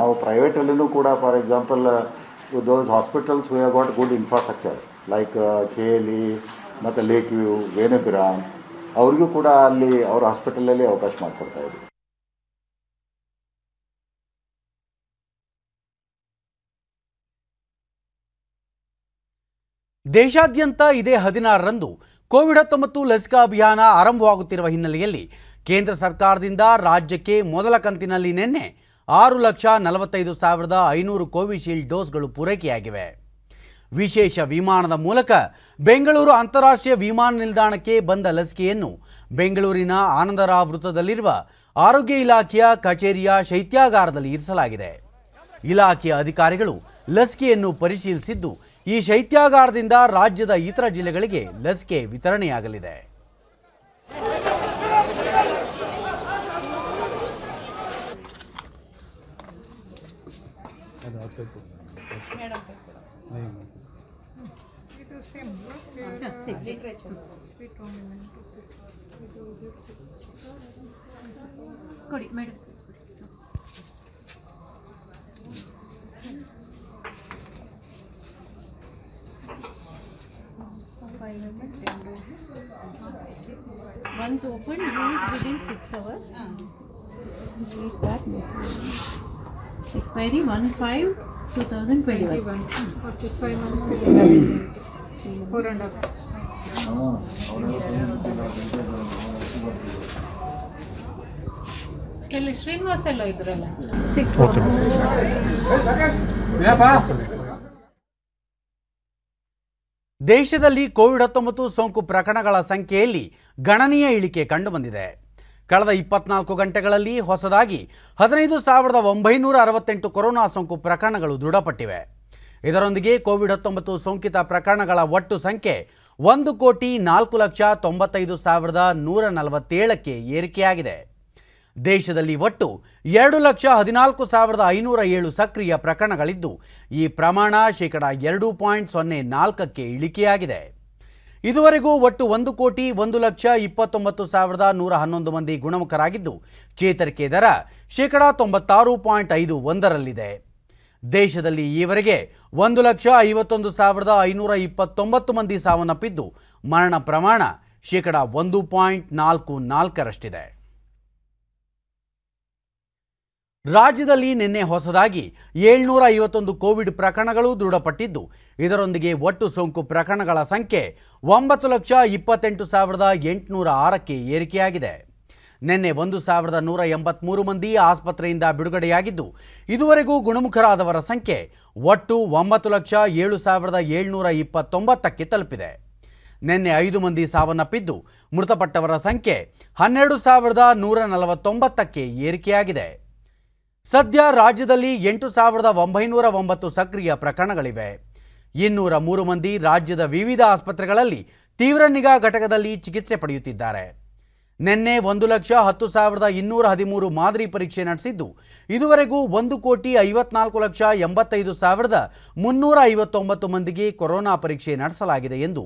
ನಾವು ಪ್ರೈವೇಟಲ್ಲಿನೂ ಕೂಡ for example those hospitals we have got good infrastructure like KLE ಮತ್ತು ಲೇಕ್ ವ್ಯೂ ವೇಣುಗ್ರಾಮ್ ಅವ್ರಿಗೂ ಕೂಡ ಅಲ್ಲಿ ಅವ್ರ ಹಾಸ್ಪಿಟಲಲ್ಲಿ ಅವಕಾಶ ಇದ್ದೀವಿ ದೇಶಾದ್ಯಂತ ಇದೇ ಹದಿನಾರರಂದು ಕೋವಿಡ್ ಹತ್ತೊಂಬತ್ತು ಲಸಿಕಾ ಅಭಿಯಾನ ಆರಂಭವಾಗುತ್ತಿರುವ ಹಿನ್ನೆಲೆಯಲ್ಲಿ ಕೇಂದ್ರ ಸರ್ಕಾರದಿಂದ ರಾಜ್ಯಕ್ಕೆ ಮೊದಲ ಕಂತಿನಲ್ಲಿ ನಿನ್ನೆ ಆರು ಲಕ್ಷ ನಲವತ್ತೈದು ಸಾವಿರದ ಐನೂರು ಕೋವಿಶೀಲ್ಡ್ ಡೋಸ್ಗಳು ಪೂರೈಕೆಯಾಗಿವೆ ವಿಶೇಷ ವಿಮಾನದ ಮೂಲಕ ಬೆಂಗಳೂರು ಅಂತಾರಾಷ್ಟ್ರೀಯ ವಿಮಾನ ನಿಲ್ದಾಣಕ್ಕೆ ಬಂದ ಲಸಿಕೆಯನ್ನು ಬೆಂಗಳೂರಿನ ಆನಂದರಾವ್ ವೃತ್ತದಲ್ಲಿರುವ ಆರೋಗ್ಯ ಇಲಾಖೆಯ ಕಚೇರಿಯ ಶೈತ್ಯಾಗಾರದಲ್ಲಿ ಇರಿಸಲಾಗಿದೆ ಇಲಾಖೆಯ ಅಧಿಕಾರಿಗಳು ಲಸಿಕೆಯನ್ನು ಪರಿಶೀಲಿಸಿದ್ದು ಈ ಶೈತ್ಯಾಗಾರದಿಂದ ರಾಜ್ಯದ ಇತರ ಜಿಲ್ಲೆಗಳಿಗೆ ಲಸಿಕೆ ವಿತರಣೆಯಾಗಲಿದೆ ಕೊಡಿ madam once opened, use within 6 hours. that Expiry 1 5 2021. 45 5 months. 4 and a half. ಇಲ್ಲಿ 6 Pa? ದೇಶದಲ್ಲಿ ಕೋವಿಡ್ ಹತ್ತೊಂಬತ್ತು ಸೋಂಕು ಪ್ರಕರಣಗಳ ಸಂಖ್ಯೆಯಲ್ಲಿ ಗಣನೀಯ ಇಳಿಕೆ ಕಂಡುಬಂದಿದೆ ಕಳೆದ ಇಪ್ಪತ್ನಾಲ್ಕು ಗಂಟೆಗಳಲ್ಲಿ ಹೊಸದಾಗಿ ಹದಿನೈದು ಸಾವಿರದ ಒಂಬೈನೂರ ಅರವತ್ತೆಂಟು ಕೊರೋನಾ ಸೋಂಕು ಪ್ರಕರಣಗಳು ದೃಢಪಟ್ಟಿವೆ ಇದರೊಂದಿಗೆ ಕೋವಿಡ್ ಹತ್ತೊಂಬತ್ತು ಸೋಂಕಿತ ಪ್ರಕರಣಗಳ ಒಟ್ಟು ಸಂಖ್ಯೆ ಒಂದು ಕೋಟಿ ನಾಲ್ಕು ಲಕ್ಷ ತೊಂಬತ್ತೈದು ಸಾವಿರದ ನೂರ ನಲವತ್ತೇಳಕ್ಕೆ ಏರಿಕೆಯಾಗಿದೆ ದೇಶದಲ್ಲಿ ಒಟ್ಟು ಎರಡು ಲಕ್ಷ ಹದಿನಾಲ್ಕು ಸಾವಿರದ ಐನೂರ ಏಳು ಸಕ್ರಿಯ ಪ್ರಕರಣಗಳಿದ್ದು ಈ ಪ್ರಮಾಣ ಶೇಕಡ ಎರಡು ಪಾಯಿಂಟ್ ಸೊನ್ನೆ ನಾಲ್ಕಕ್ಕೆ ಇಳಿಕೆಯಾಗಿದೆ ಇದುವರೆಗೂ ಒಟ್ಟು ಒಂದು ಕೋಟಿ ಒಂದು ಲಕ್ಷ ಇಪ್ಪತ್ತೊಂಬತ್ತು ಸಾವಿರದ ನೂರ ಹನ್ನೊಂದು ಮಂದಿ ಗುಣಮುಖರಾಗಿದ್ದು ಚೇತರಿಕೆ ದರ ಶೇಕಡ ತೊಂಬತ್ತಾರು ಪಾಯಿಂಟ್ ಐದು ಒಂದರಲ್ಲಿದೆ ದೇಶದಲ್ಲಿ ಈವರೆಗೆ ಒಂದು ಲಕ್ಷ ಐವತ್ತೊಂದು ಸಾವಿರದ ಐನೂರ ಇಪ್ಪತ್ತೊಂಬತ್ತು ಮಂದಿ ಸಾವನ್ನಪ್ಪಿದ್ದು ಮರಣ ಪ್ರಮಾಣ ಶೇಕಡ ಒಂದು ಪಾಯಿಂಟ್ ನಾಲ್ಕು ನಾಲ್ಕರಷ್ಟಿದೆ ರಾಜ್ಯದಲ್ಲಿ ನಿನ್ನೆ ಹೊಸದಾಗಿ ಏಳ್ನೂರ ಐವತ್ತೊಂದು ಕೋವಿಡ್ ಪ್ರಕರಣಗಳು ದೃಢಪಟ್ಟಿದ್ದು ಇದರೊಂದಿಗೆ ಒಟ್ಟು ಸೋಂಕು ಪ್ರಕರಣಗಳ ಸಂಖ್ಯೆ ಒಂಬತ್ತು ಲಕ್ಷ ಇಪ್ಪತ್ತೆಂಟು ಸಾವಿರದ ಎಂಟುನೂರ ಆರಕ್ಕೆ ಏರಿಕೆಯಾಗಿದೆ ನಿನ್ನೆ ಒಂದು ಸಾವಿರದ ನೂರ ಎಂಬತ್ತ್ಮೂರು ಮಂದಿ ಆಸ್ಪತ್ರೆಯಿಂದ ಬಿಡುಗಡೆಯಾಗಿದ್ದು ಇದುವರೆಗೂ ಗುಣಮುಖರಾದವರ ಸಂಖ್ಯೆ ಒಟ್ಟು ಒಂಬತ್ತು ಲಕ್ಷ ಏಳು ಸಾವಿರದ ಏಳ್ನೂರ ಇಪ್ಪತ್ತೊಂಬತ್ತಕ್ಕೆ ತಲುಪಿದೆ ನಿನ್ನೆ ಐದು ಮಂದಿ ಸಾವನ್ನಪ್ಪಿದ್ದು ಮೃತಪಟ್ಟವರ ಸಂಖ್ಯೆ ಹನ್ನೆರಡು ಸಾವಿರದ ನೂರ ನಲವತ್ತೊಂಬತ್ತಕ್ಕೆ ಏರಿಕೆಯಾಗಿದೆ ಸದ್ಯ ರಾಜ್ಯದಲ್ಲಿ ಎಂಟು ಸಾವಿರದ ಒಂಬೈನೂರ ಒಂಬತ್ತು ಸಕ್ರಿಯ ಪ್ರಕರಣಗಳಿವೆ ಇನ್ನೂರ ಮೂರು ಮಂದಿ ರಾಜ್ಯದ ವಿವಿಧ ಆಸ್ಪತ್ರೆಗಳಲ್ಲಿ ತೀವ್ರ ನಿಗಾ ಘಟಕದಲ್ಲಿ ಚಿಕಿತ್ಸೆ ಪಡೆಯುತ್ತಿದ್ದಾರೆ ನಿನ್ನೆ ಒಂದು ಲಕ್ಷ ಹತ್ತು ಸಾವಿರದ ಇನ್ನೂರ ಹದಿಮೂರು ಮಾದರಿ ಪರೀಕ್ಷೆ ನಡೆಸಿದ್ದು ಇದುವರೆಗೂ ಒಂದು ಕೋಟಿ ಐವತ್ನಾಲ್ಕು ಲಕ್ಷ ಎಂಬತ್ತೈದು ಸಾವಿರದ ಮುನ್ನೂರ ಐವತ್ತೊಂಬತ್ತು ಮಂದಿಗೆ ಕೊರೋನಾ ಪರೀಕ್ಷೆ ನಡೆಸಲಾಗಿದೆ ಎಂದು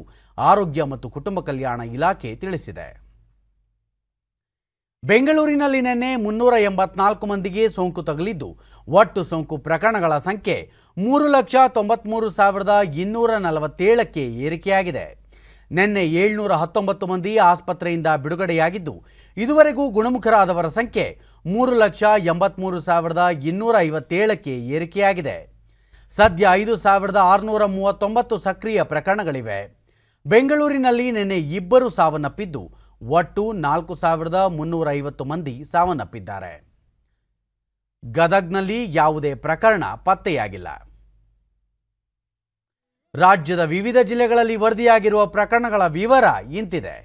ಆರೋಗ್ಯ ಮತ್ತು ಕುಟುಂಬ ಕಲ್ಯಾಣ ಇಲಾಖೆ ತಿಳಿಸಿದೆ ಬೆಂಗಳೂರಿನಲ್ಲಿ ನಿನ್ನೆ ಮುನ್ನೂರ ಎಂಬತ್ನಾಲ್ಕು ಮಂದಿಗೆ ಸೋಂಕು ತಗುಲಿದ್ದು ಒಟ್ಟು ಸೋಂಕು ಪ್ರಕರಣಗಳ ಸಂಖ್ಯೆ ಮೂರು ಲಕ್ಷ ತೊಂಬತ್ಮೂರು ಸಾವಿರದ ಇನ್ನೂರ ನಲವತ್ತೇಳಕ್ಕೆ ಏರಿಕೆಯಾಗಿದೆ ನಿನ್ನೆ ಏಳ್ನೂರ ಹತ್ತೊಂಬತ್ತು ಮಂದಿ ಆಸ್ಪತ್ರೆಯಿಂದ ಬಿಡುಗಡೆಯಾಗಿದ್ದು ಇದುವರೆಗೂ ಗುಣಮುಖರಾದವರ ಸಂಖ್ಯೆ ಮೂರು ಲಕ್ಷ ಎಂಬತ್ತ್ಮೂರು ಸಾವಿರದ ಇನ್ನೂರ ಐವತ್ತೇಳಕ್ಕೆ ಏರಿಕೆಯಾಗಿದೆ ಸದ್ಯ ಐದು ಸಾವಿರದ ಆರುನೂರ ಮೂವತ್ತೊಂಬತ್ತು ಸಕ್ರಿಯ ಪ್ರಕರಣಗಳಿವೆ ಬೆಂಗಳೂರಿನಲ್ಲಿ ನಿನ್ನೆ ಇಬ್ಬರು ಸಾವನ್ನಪ್ಪಿದ್ದು ಒಟ್ಟು ನಾಲ್ಕು ಸಾವಿರದ ಮುನ್ನೂರ ಐವತ್ತು ಮಂದಿ ಸಾವನ್ನಪ್ಪಿದ್ದಾರೆ ಗದಗ್ನಲ್ಲಿ ಯಾವುದೇ ಪ್ರಕರಣ ಪತ್ತೆಯಾಗಿಲ್ಲ ರಾಜ್ಯದ ವಿವಿಧ ಜಿಲ್ಲೆಗಳಲ್ಲಿ ವರದಿಯಾಗಿರುವ ಪ್ರಕರಣಗಳ ವಿವರ ಇಂತಿದೆ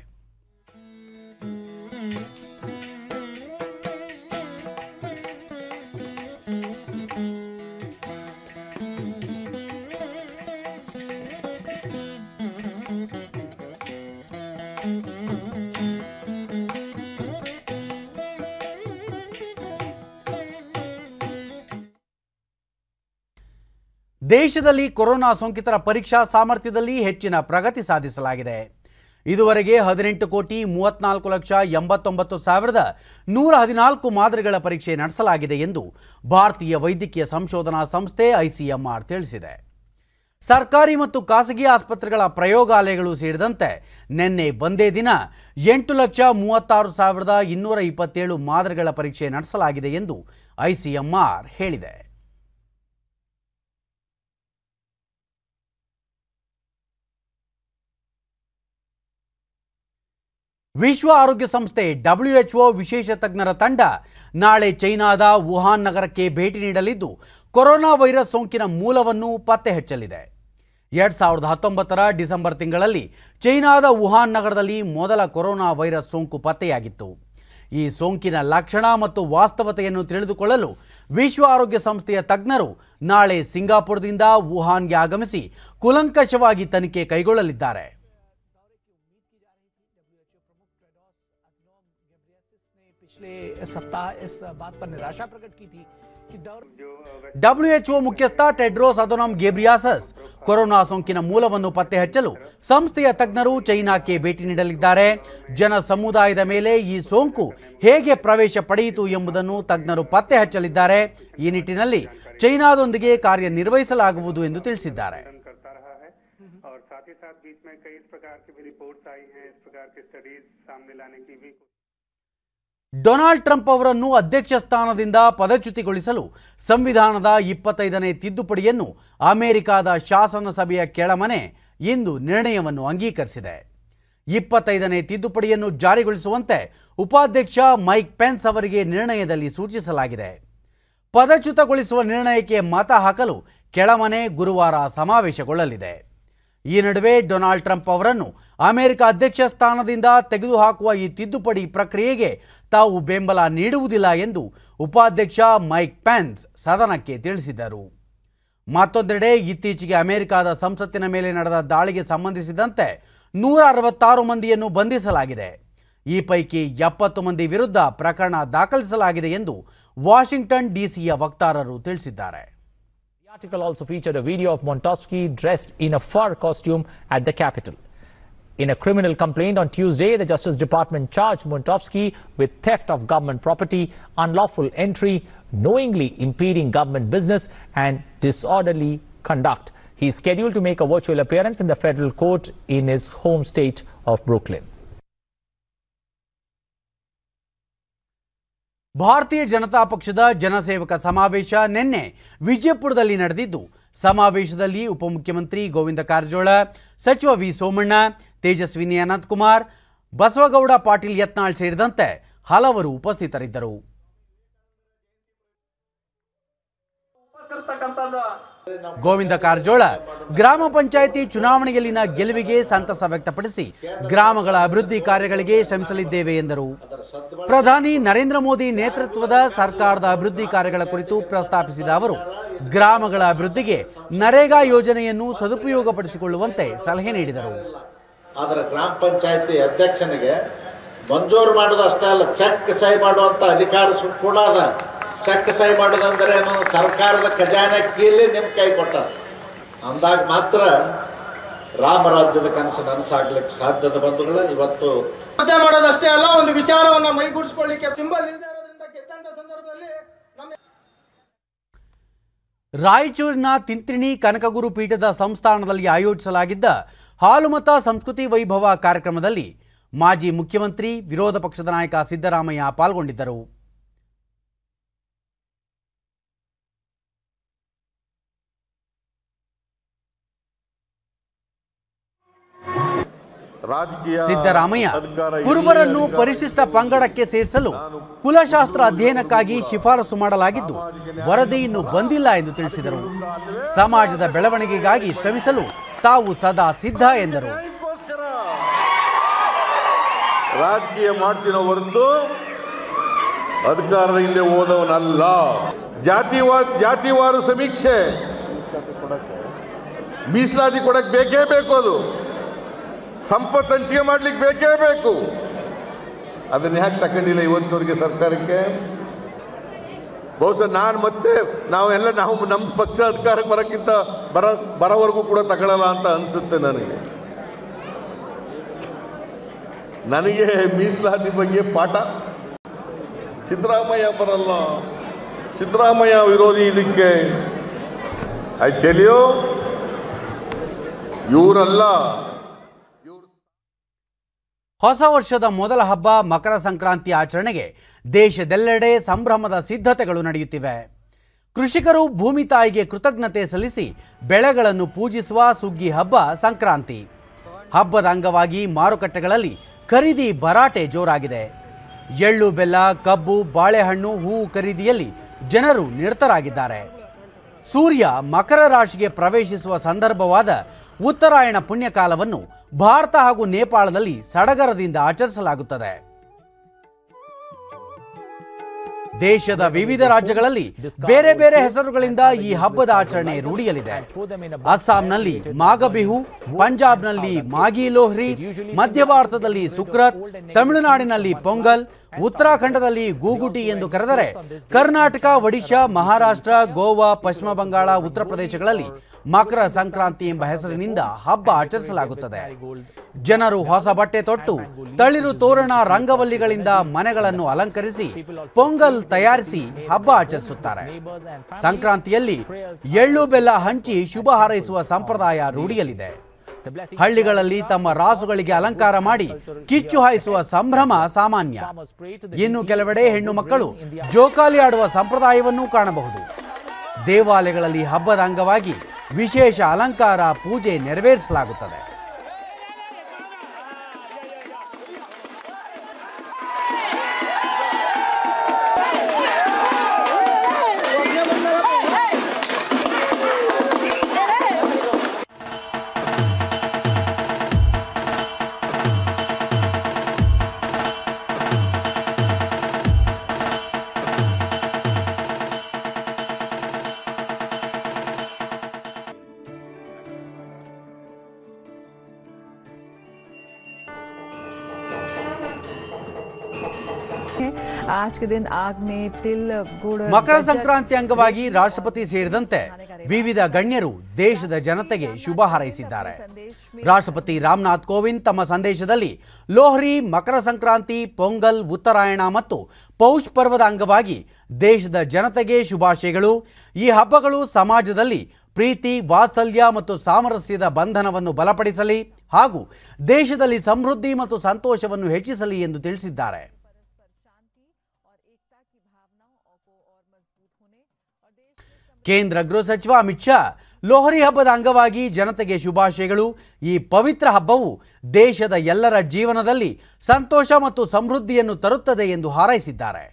ದೇಶದಲ್ಲಿ ಕೊರೋನಾ ಸೋಂಕಿತರ ಪರೀಕ್ಷಾ ಸಾಮರ್ಥ್ಯದಲ್ಲಿ ಹೆಚ್ಚಿನ ಪ್ರಗತಿ ಸಾಧಿಸಲಾಗಿದೆ ಇದುವರೆಗೆ ಹದಿನೆಂಟು ಕೋಟಿ ಮೂವತ್ನಾಲ್ಕು ಲಕ್ಷ ಎಂಬತ್ತೊಂಬತ್ತು ಸಾವಿರದ ನೂರ ಹದಿನಾಲ್ಕು ಮಾದರಿಗಳ ಪರೀಕ್ಷೆ ನಡೆಸಲಾಗಿದೆ ಎಂದು ಭಾರತೀಯ ವೈದ್ಯಕೀಯ ಸಂಶೋಧನಾ ಸಂಸ್ಥೆ ಐಸಿಎಂಆರ್ ತಿಳಿಸಿದೆ ಸರ್ಕಾರಿ ಮತ್ತು ಖಾಸಗಿ ಆಸ್ಪತ್ರೆಗಳ ಪ್ರಯೋಗಾಲಯಗಳು ಸೇರಿದಂತೆ ನಿನ್ನೆ ಒಂದೇ ದಿನ ಎಂಟು ಲಕ್ಷ ಮೂವತ್ತಾರು ಸಾವಿರದ ಇನ್ನೂರ ಇಪ್ಪತ್ತೇಳು ಮಾದರಿಗಳ ಪರೀಕ್ಷೆ ನಡೆಸಲಾಗಿದೆ ಎಂದು ಐಸಿಎಂಆರ್ ಹೇಳಿದೆ ವಿಶ್ವ ಆರೋಗ್ಯ ಸಂಸ್ಥೆ ಒ ವಿಶೇಷ ತಜ್ಞರ ತಂಡ ನಾಳೆ ಚೈನಾದ ವುಹಾನ್ ನಗರಕ್ಕೆ ಭೇಟಿ ನೀಡಲಿದ್ದು ಕೊರೋನಾ ವೈರಸ್ ಸೋಂಕಿನ ಮೂಲವನ್ನು ಪತ್ತೆ ಹಚ್ಚಲಿದೆ ಎರಡು ಸಾವಿರದ ಹತ್ತೊಂಬತ್ತರ ಡಿಸೆಂಬರ್ ತಿಂಗಳಲ್ಲಿ ಚೈನಾದ ವುಹಾನ್ ನಗರದಲ್ಲಿ ಮೊದಲ ಕೊರೋನಾ ವೈರಸ್ ಸೋಂಕು ಪತ್ತೆಯಾಗಿತ್ತು ಈ ಸೋಂಕಿನ ಲಕ್ಷಣ ಮತ್ತು ವಾಸ್ತವತೆಯನ್ನು ತಿಳಿದುಕೊಳ್ಳಲು ವಿಶ್ವ ಆರೋಗ್ಯ ಸಂಸ್ಥೆಯ ತಜ್ಞರು ನಾಳೆ ಸಿಂಗಾಪುರದಿಂದ ವುಹಾನ್ಗೆ ಆಗಮಿಸಿ ಕುಲಂಕಷವಾಗಿ ತನಿಖೆ ಕೈಗೊಳ್ಳಲಿದ್ದಾರೆ पिछले सप्ताह इस बात पर निराशा प्रकट की थी ಮುಖ್ಯಸ್ಥ ಟೆಡ್ರೋಸ್ ಅದೊನಾಮ್ ಗೇಬ್ರಿಯಾಸಸ್ ಕೊರೋನಾ ಸೋಂಕಿನ ಮೂಲವನ್ನು ಪತ್ತೆ ಹಚ್ಚಲು ಸಂಸ್ಥೆಯ ತಜ್ಞರು ಚೈನಾಕ್ಕೆ ಭೇಟಿ ನೀಡಲಿದ್ದಾರೆ ಜನ ಸಮುದಾಯದ ಮೇಲೆ ಈ ಸೋಂಕು ಹೇಗೆ ಪ್ರವೇಶ ಪಡೆಯಿತು ಎಂಬುದನ್ನು ತಜ್ಞರು ಪತ್ತೆ ಹಚ್ಚಲಿದ್ದಾರೆ ಈ ನಿಟ್ಟಿನಲ್ಲಿ ಚೈನಾದೊಂದಿಗೆ ಕಾರ್ಯನಿರ್ವಹಿಸಲಾಗುವುದು ಎಂದು ತಿಳಿಸಿದ್ದಾರೆ और साथ ही साथ बीच में कई इस प्रकार की भी रिपोर्ट्स आई हैं इस प्रकार के स्टडीज सामने लाने की भी ಡೊನಾಲ್ಡ್ ಟ್ರಂಪ್ ಅವರನ್ನು ಅಧ್ಯಕ್ಷ ಸ್ಥಾನದಿಂದ ಪದಚ್ಯುತಿಗೊಳಿಸಲು ಸಂವಿಧಾನದ ಇಪ್ಪತ್ತೈದನೇ ತಿದ್ದುಪಡಿಯನ್ನು ಅಮೆರಿಕಾದ ಶಾಸನಸಭೆಯ ಕೆಳಮನೆ ಇಂದು ನಿರ್ಣಯವನ್ನು ಅಂಗೀಕರಿಸಿದೆ ಇಪ್ಪತ್ತೈದನೇ ತಿದ್ದುಪಡಿಯನ್ನು ಜಾರಿಗೊಳಿಸುವಂತೆ ಉಪಾಧ್ಯಕ್ಷ ಮೈಕ್ ಪೆನ್ಸ್ ಅವರಿಗೆ ನಿರ್ಣಯದಲ್ಲಿ ಸೂಚಿಸಲಾಗಿದೆ ಪದಚ್ಯುತಗೊಳಿಸುವ ನಿರ್ಣಯಕ್ಕೆ ಮತ ಹಾಕಲು ಕೆಳಮನೆ ಗುರುವಾರ ಸಮಾವೇಶಗೊಳ್ಳಲಿದೆ ಈ ನಡುವೆ ಡೊನಾಲ್ಡ್ ಟ್ರಂಪ್ ಅವರನ್ನು ಅಮೆರಿಕ ಅಧ್ಯಕ್ಷ ಸ್ಥಾನದಿಂದ ತೆಗೆದುಹಾಕುವ ಈ ತಿದ್ದುಪಡಿ ಪ್ರಕ್ರಿಯೆಗೆ ತಾವು ಬೆಂಬಲ ನೀಡುವುದಿಲ್ಲ ಎಂದು ಉಪಾಧ್ಯಕ್ಷ ಮೈಕ್ ಪ್ಯಾನ್ಸ್ ಸದನಕ್ಕೆ ತಿಳಿಸಿದರು ಮತ್ತೊಂದೆಡೆ ಇತ್ತೀಚೆಗೆ ಅಮೆರಿಕದ ಸಂಸತ್ತಿನ ಮೇಲೆ ನಡೆದ ದಾಳಿಗೆ ಸಂಬಂಧಿಸಿದಂತೆ ನೂರ ಅರವತ್ತಾರು ಮಂದಿಯನ್ನು ಬಂಧಿಸಲಾಗಿದೆ ಈ ಪೈಕಿ ಎಪ್ಪತ್ತು ಮಂದಿ ವಿರುದ್ಧ ಪ್ರಕರಣ ದಾಖಲಿಸಲಾಗಿದೆ ಎಂದು ವಾಷಿಂಗ್ಟನ್ ಡಿಸಿಯ ವಕ್ತಾರರು ತಿಳಿಸಿದ್ದಾರೆ article also featured a video of Montosky dressed in a fur costume at the Capitol. In a criminal complaint on Tuesday, the Justice Department charged Montofsky with theft of government property, unlawful entry, knowingly impeding government business, and disorderly conduct. He is scheduled to make a virtual appearance in the federal court in his home state of Brooklyn. ಭಾರತೀಯ ಜನತಾ ಪಕ್ಷದ ಜನಸೇವಕ ಸಮಾವೇಶ ನಿನ್ನೆ ವಿಜಯಪುರದಲ್ಲಿ ನಡೆದಿದ್ದು ಸಮಾವೇಶದಲ್ಲಿ ಉಪಮುಖ್ಯಮಂತ್ರಿ ಗೋವಿಂದ ಕಾರಜೋಳ ಸಚಿವ ವಿ ಸೋಮಣ್ಣ ತೇಜಸ್ವಿನಿ ಅನಂತಕುಮಾರ್ ಬಸವಗೌಡ ಪಾಟೀಲ್ ಯತ್ನಾಳ್ ಸೇರಿದಂತೆ ಹಲವರು ಉಪಸ್ಥಿತರಿದ್ದರು ಗೋವಿಂದ ಕಾರಜೋಳ ಗ್ರಾಮ ಪಂಚಾಯಿತಿ ಚುನಾವಣೆಯಲ್ಲಿನ ಗೆಲುವಿಗೆ ಸಂತಸ ವ್ಯಕ್ತಪಡಿಸಿ ಗ್ರಾಮಗಳ ಅಭಿವೃದ್ಧಿ ಕಾರ್ಯಗಳಿಗೆ ಶ್ರಮಿಸಲಿದ್ದೇವೆ ಎಂದರು ಪ್ರಧಾನಿ ನರೇಂದ್ರ ಮೋದಿ ನೇತೃತ್ವದ ಸರ್ಕಾರದ ಅಭಿವೃದ್ಧಿ ಕಾರ್ಯಗಳ ಕುರಿತು ಪ್ರಸ್ತಾಪಿಸಿದ ಅವರು ಗ್ರಾಮಗಳ ಅಭಿವೃದ್ಧಿಗೆ ನರೇಗಾ ಯೋಜನೆಯನ್ನು ಸದುಪಯೋಗಪಡಿಸಿಕೊಳ್ಳುವಂತೆ ಸಲಹೆ ನೀಡಿದರು ಆದರೆ ಗ್ರಾಮ ಪಂಚಾಯಿತಿ ಅಧ್ಯಕ್ಷನಿಗೆ ಮಂಜೂರು ಮಾಡೋದು ಅಲ್ಲ ಚೆಕ್ ಸಹಿ ಮಾಡುವಂತ ಅಧಿಕಾರ ಕೂಡ ಅದ ಚೆಕ್ ಸಹಿ ಮಾಡೋದಂದ್ರೇನು ಸರ್ಕಾರದ ಖಜಾನೆ ಕೀಲಿ ನಿಮ್ಮ ಕೈ ಕೊಟ್ಟ ಅಂದಾಗ ಮಾತ್ರ ರಾಮರಾಜ್ಯದ ಕನಸು ನನಸಾಗ್ಲಿಕ್ಕೆ ಸಾಧ್ಯದ ಬಂಧುಗಳ ಇವತ್ತು ಮಾಡೋದಷ್ಟೇ ಅಲ್ಲ ಒಂದು ವಿಚಾರವನ್ನ ಮೈಗೂಡಿಸ್ಕೊಳ್ಳಿಕ್ಕೆ ಸಿಂಬಲ್ ಸಂದರ್ಭದಲ್ಲಿ ರಾಯಚೂರಿನ ತಿಂತ್ರಿಣಿ ಕನಕಗುರು ಪೀಠದ ಸಂಸ್ಥಾನದಲ್ಲಿ ಆಯೋಜಿಸಲಾಗಿದ್ದ ಹಾಲುಮತ ಸಂಸ್ಕೃತಿ ವೈಭವ ಕಾರ್ಯಕ್ರಮದಲ್ಲಿ ಮಾಜಿ ಮುಖ್ಯಮಂತ್ರಿ ವಿರೋಧ ಪಕ್ಷದ ನಾಯಕ ಸಿದ್ದರಾಮಯ್ಯ ಪಾಲ್ಗೊಂಡಿದ್ದರು ಸಿದ್ದರಾಮಯ್ಯ ಕುರುಬರನ್ನು ಪರಿಶಿಷ್ಟ ಪಂಗಡಕ್ಕೆ ಸೇರಿಸಲು ಕುಲಶಾಸ್ತ್ರ ಅಧ್ಯಯನಕ್ಕಾಗಿ ಶಿಫಾರಸು ಮಾಡಲಾಗಿದ್ದು ವರದಿ ಇನ್ನೂ ಬಂದಿಲ್ಲ ಎಂದು ತಿಳಿಸಿದರು ಸಮಾಜದ ಬೆಳವಣಿಗೆಗಾಗಿ ಶ್ರಮಿಸಲು ತಾವು ಸದಾ ಸಿದ್ಧ ಎಂದರು ರಾಜಕೀಯ ಮಾಡ್ತೀನೋ ಹೊರತು ಅಧಿಕಾರದ ಹಿಂದೆ ಹೋದವನಲ್ಲ ಜಾತಿವಾದ ಜಾತಿವಾರು ಸಮೀಕ್ಷೆ ಮೀಸಲಾತಿ ಕೊಡಕ್ಕೆ ಬೇಕೇ ಬೇಕು ಅದು ಸಂಪತ್ತು ಹಂಚಿಕೆ ಮಾಡ್ಲಿಕ್ಕೆ ಬೇಕೇ ಬೇಕು ಅದನ್ನ ಯಾಕೆ ತಗೊಂಡಿಲ್ಲ ಇವತ್ತಿನವರಿಗೆ ಸರ್ಕಾರಕ್ಕೆ ಬಹುಶಃ ನಾನು ಮತ್ತೆ ನಾವೆಲ್ಲ ನಾವು ನಮ್ಮ ಪಕ್ಷ ಅಧಿಕಾರಕ್ಕೆ ಬರೋಕ್ಕಿಂತ ಬರ ಬರೋವರೆಗೂ ಕೂಡ ತಗೊಳ್ಳಲ್ಲ ಅಂತ ಅನಿಸುತ್ತೆ ನನಗೆ ನನಗೆ ಮೀಸಲಾತಿ ಬಗ್ಗೆ ಪಾಠ ಸಿದ್ದರಾಮಯ್ಯ ಬರಲ್ಲ ಸಿದ್ದರಾಮಯ್ಯ ವಿರೋಧಿ ಇದಕ್ಕೆ ಆಯ್ತು ತಿಳಿಯೋ ಇವರಲ್ಲ ಹೊಸ ವರ್ಷದ ಮೊದಲ ಹಬ್ಬ ಮಕರ ಸಂಕ್ರಾಂತಿ ಆಚರಣೆಗೆ ದೇಶದೆಲ್ಲೆಡೆ ಸಂಭ್ರಮದ ಸಿದ್ಧತೆಗಳು ನಡೆಯುತ್ತಿವೆ ಕೃಷಿಕರು ಭೂಮಿ ತಾಯಿಗೆ ಕೃತಜ್ಞತೆ ಸಲ್ಲಿಸಿ ಬೆಳೆಗಳನ್ನು ಪೂಜಿಸುವ ಸುಗ್ಗಿ ಹಬ್ಬ ಸಂಕ್ರಾಂತಿ ಹಬ್ಬದ ಅಂಗವಾಗಿ ಮಾರುಕಟ್ಟೆಗಳಲ್ಲಿ ಖರೀದಿ ಭರಾಟೆ ಜೋರಾಗಿದೆ ಎಳ್ಳು ಬೆಲ್ಲ ಕಬ್ಬು ಬಾಳೆಹಣ್ಣು ಹೂವು ಖರೀದಿಯಲ್ಲಿ ಜನರು ನಿರತರಾಗಿದ್ದಾರೆ ಸೂರ್ಯ ಮಕರ ರಾಶಿಗೆ ಪ್ರವೇಶಿಸುವ ಸಂದರ್ಭವಾದ ಉತ್ತರಾಯಣ ಪುಣ್ಯಕಾಲವನ್ನು ಭಾರತ ಹಾಗೂ ನೇಪಾಳದಲ್ಲಿ ಸಡಗರದಿಂದ ಆಚರಿಸಲಾಗುತ್ತದೆ ದೇಶದ ವಿವಿಧ ರಾಜ್ಯಗಳಲ್ಲಿ ಬೇರೆ ಬೇರೆ ಹೆಸರುಗಳಿಂದ ಈ ಹಬ್ಬದ ಆಚರಣೆ ರೂಢಿಯಲಿದೆ ಅಸ್ಸಾಂನಲ್ಲಿ ಮಾಗಬಿಹು ಪಂಜಾಬ್ನಲ್ಲಿ ಮಾಗಿ ಲೋಹ್ರಿ ಮಧ್ಯ ಭಾರತದಲ್ಲಿ ಸುಕ್ರತ್ ತಮಿಳುನಾಡಿನಲ್ಲಿ ಪೊಂಗಲ್ ಉತ್ತರಾಖಂಡದಲ್ಲಿ ಗೂಗುಟಿ ಎಂದು ಕರೆದರೆ ಕರ್ನಾಟಕ ಒಡಿಶಾ ಮಹಾರಾಷ್ಟ್ರ ಗೋವಾ ಪಶ್ಚಿಮ ಬಂಗಾಳ ಉತ್ತರ ಪ್ರದೇಶಗಳಲ್ಲಿ ಮಕರ ಸಂಕ್ರಾಂತಿ ಎಂಬ ಹೆಸರಿನಿಂದ ಹಬ್ಬ ಆಚರಿಸಲಾಗುತ್ತದೆ ಜನರು ಹೊಸ ಬಟ್ಟೆ ತೊಟ್ಟು ತಳಿರು ತೋರಣ ರಂಗವಲ್ಲಿಗಳಿಂದ ಮನೆಗಳನ್ನು ಅಲಂಕರಿಸಿ ಪೊಂಗಲ್ ತಯಾರಿಸಿ ಹಬ್ಬ ಆಚರಿಸುತ್ತಾರೆ ಸಂಕ್ರಾಂತಿಯಲ್ಲಿ ಎಳ್ಳು ಬೆಲ್ಲ ಹಂಚಿ ಶುಭ ಹಾರೈಸುವ ಸಂಪ್ರದಾಯ ರೂಢಿಯಲ್ಲಿದೆ ಹಳ್ಳಿಗಳಲ್ಲಿ ತಮ್ಮ ರಾಸುಗಳಿಗೆ ಅಲಂಕಾರ ಮಾಡಿ ಕಿಚ್ಚು ಹಾಯಿಸುವ ಸಂಭ್ರಮ ಸಾಮಾನ್ಯ ಇನ್ನು ಕೆಲವೆಡೆ ಹೆಣ್ಣು ಮಕ್ಕಳು ಜೋಕಾಲಿ ಆಡುವ ಸಂಪ್ರದಾಯವನ್ನೂ ಕಾಣಬಹುದು ದೇವಾಲಯಗಳಲ್ಲಿ ಹಬ್ಬದ ಅಂಗವಾಗಿ ವಿಶೇಷ ಅಲಂಕಾರ ಪೂಜೆ ನೆರವೇರಿಸಲಾಗುತ್ತದೆ ಮಕರ ಸಂಕ್ರಾಂತಿ ಅಂಗವಾಗಿ ರಾಷ್ಟ್ರಪತಿ ಸೇರಿದಂತೆ ವಿವಿಧ ಗಣ್ಯರು ದೇಶದ ಜನತೆಗೆ ಶುಭ ಹಾರೈಸಿದ್ದಾರೆ ರಾಷ್ಟ್ರಪತಿ ರಾಮನಾಥ್ ಕೋವಿಂದ್ ತಮ್ಮ ಸಂದೇಶದಲ್ಲಿ ಲೋಹರಿ ಮಕರ ಸಂಕ್ರಾಂತಿ ಪೊಂಗಲ್ ಉತ್ತರಾಯಣ ಮತ್ತು ಪೌಷ್ ಪರ್ವದ ಅಂಗವಾಗಿ ದೇಶದ ಜನತೆಗೆ ಶುಭಾಶಯಗಳು ಈ ಹಬ್ಬಗಳು ಸಮಾಜದಲ್ಲಿ ಪ್ರೀತಿ ವಾತ್ಸಲ್ಯ ಮತ್ತು ಸಾಮರಸ್ಯದ ಬಂಧನವನ್ನು ಬಲಪಡಿಸಲಿ ಹಾಗೂ ದೇಶದಲ್ಲಿ ಸಮೃದ್ಧಿ ಮತ್ತು ಸಂತೋಷವನ್ನು ಹೆಚ್ಚಿಸಲಿ ಎಂದು ತಿಳಿಸಿದ್ದಾರೆ ಕೇಂದ್ರ ಗೃಹ ಸಚಿವ ಅಮಿತ್ ಶಾ ಲೋಹರಿ ಹಬ್ಬದ ಅಂಗವಾಗಿ ಜನತೆಗೆ ಶುಭಾಶಯಗಳು ಈ ಪವಿತ್ರ ಹಬ್ಬವು ದೇಶದ ಎಲ್ಲರ ಜೀವನದಲ್ಲಿ ಸಂತೋಷ ಮತ್ತು ಸಮೃದ್ಧಿಯನ್ನು ತರುತ್ತದೆ ಎಂದು ಹಾರೈಸಿದ್ದಾರೆ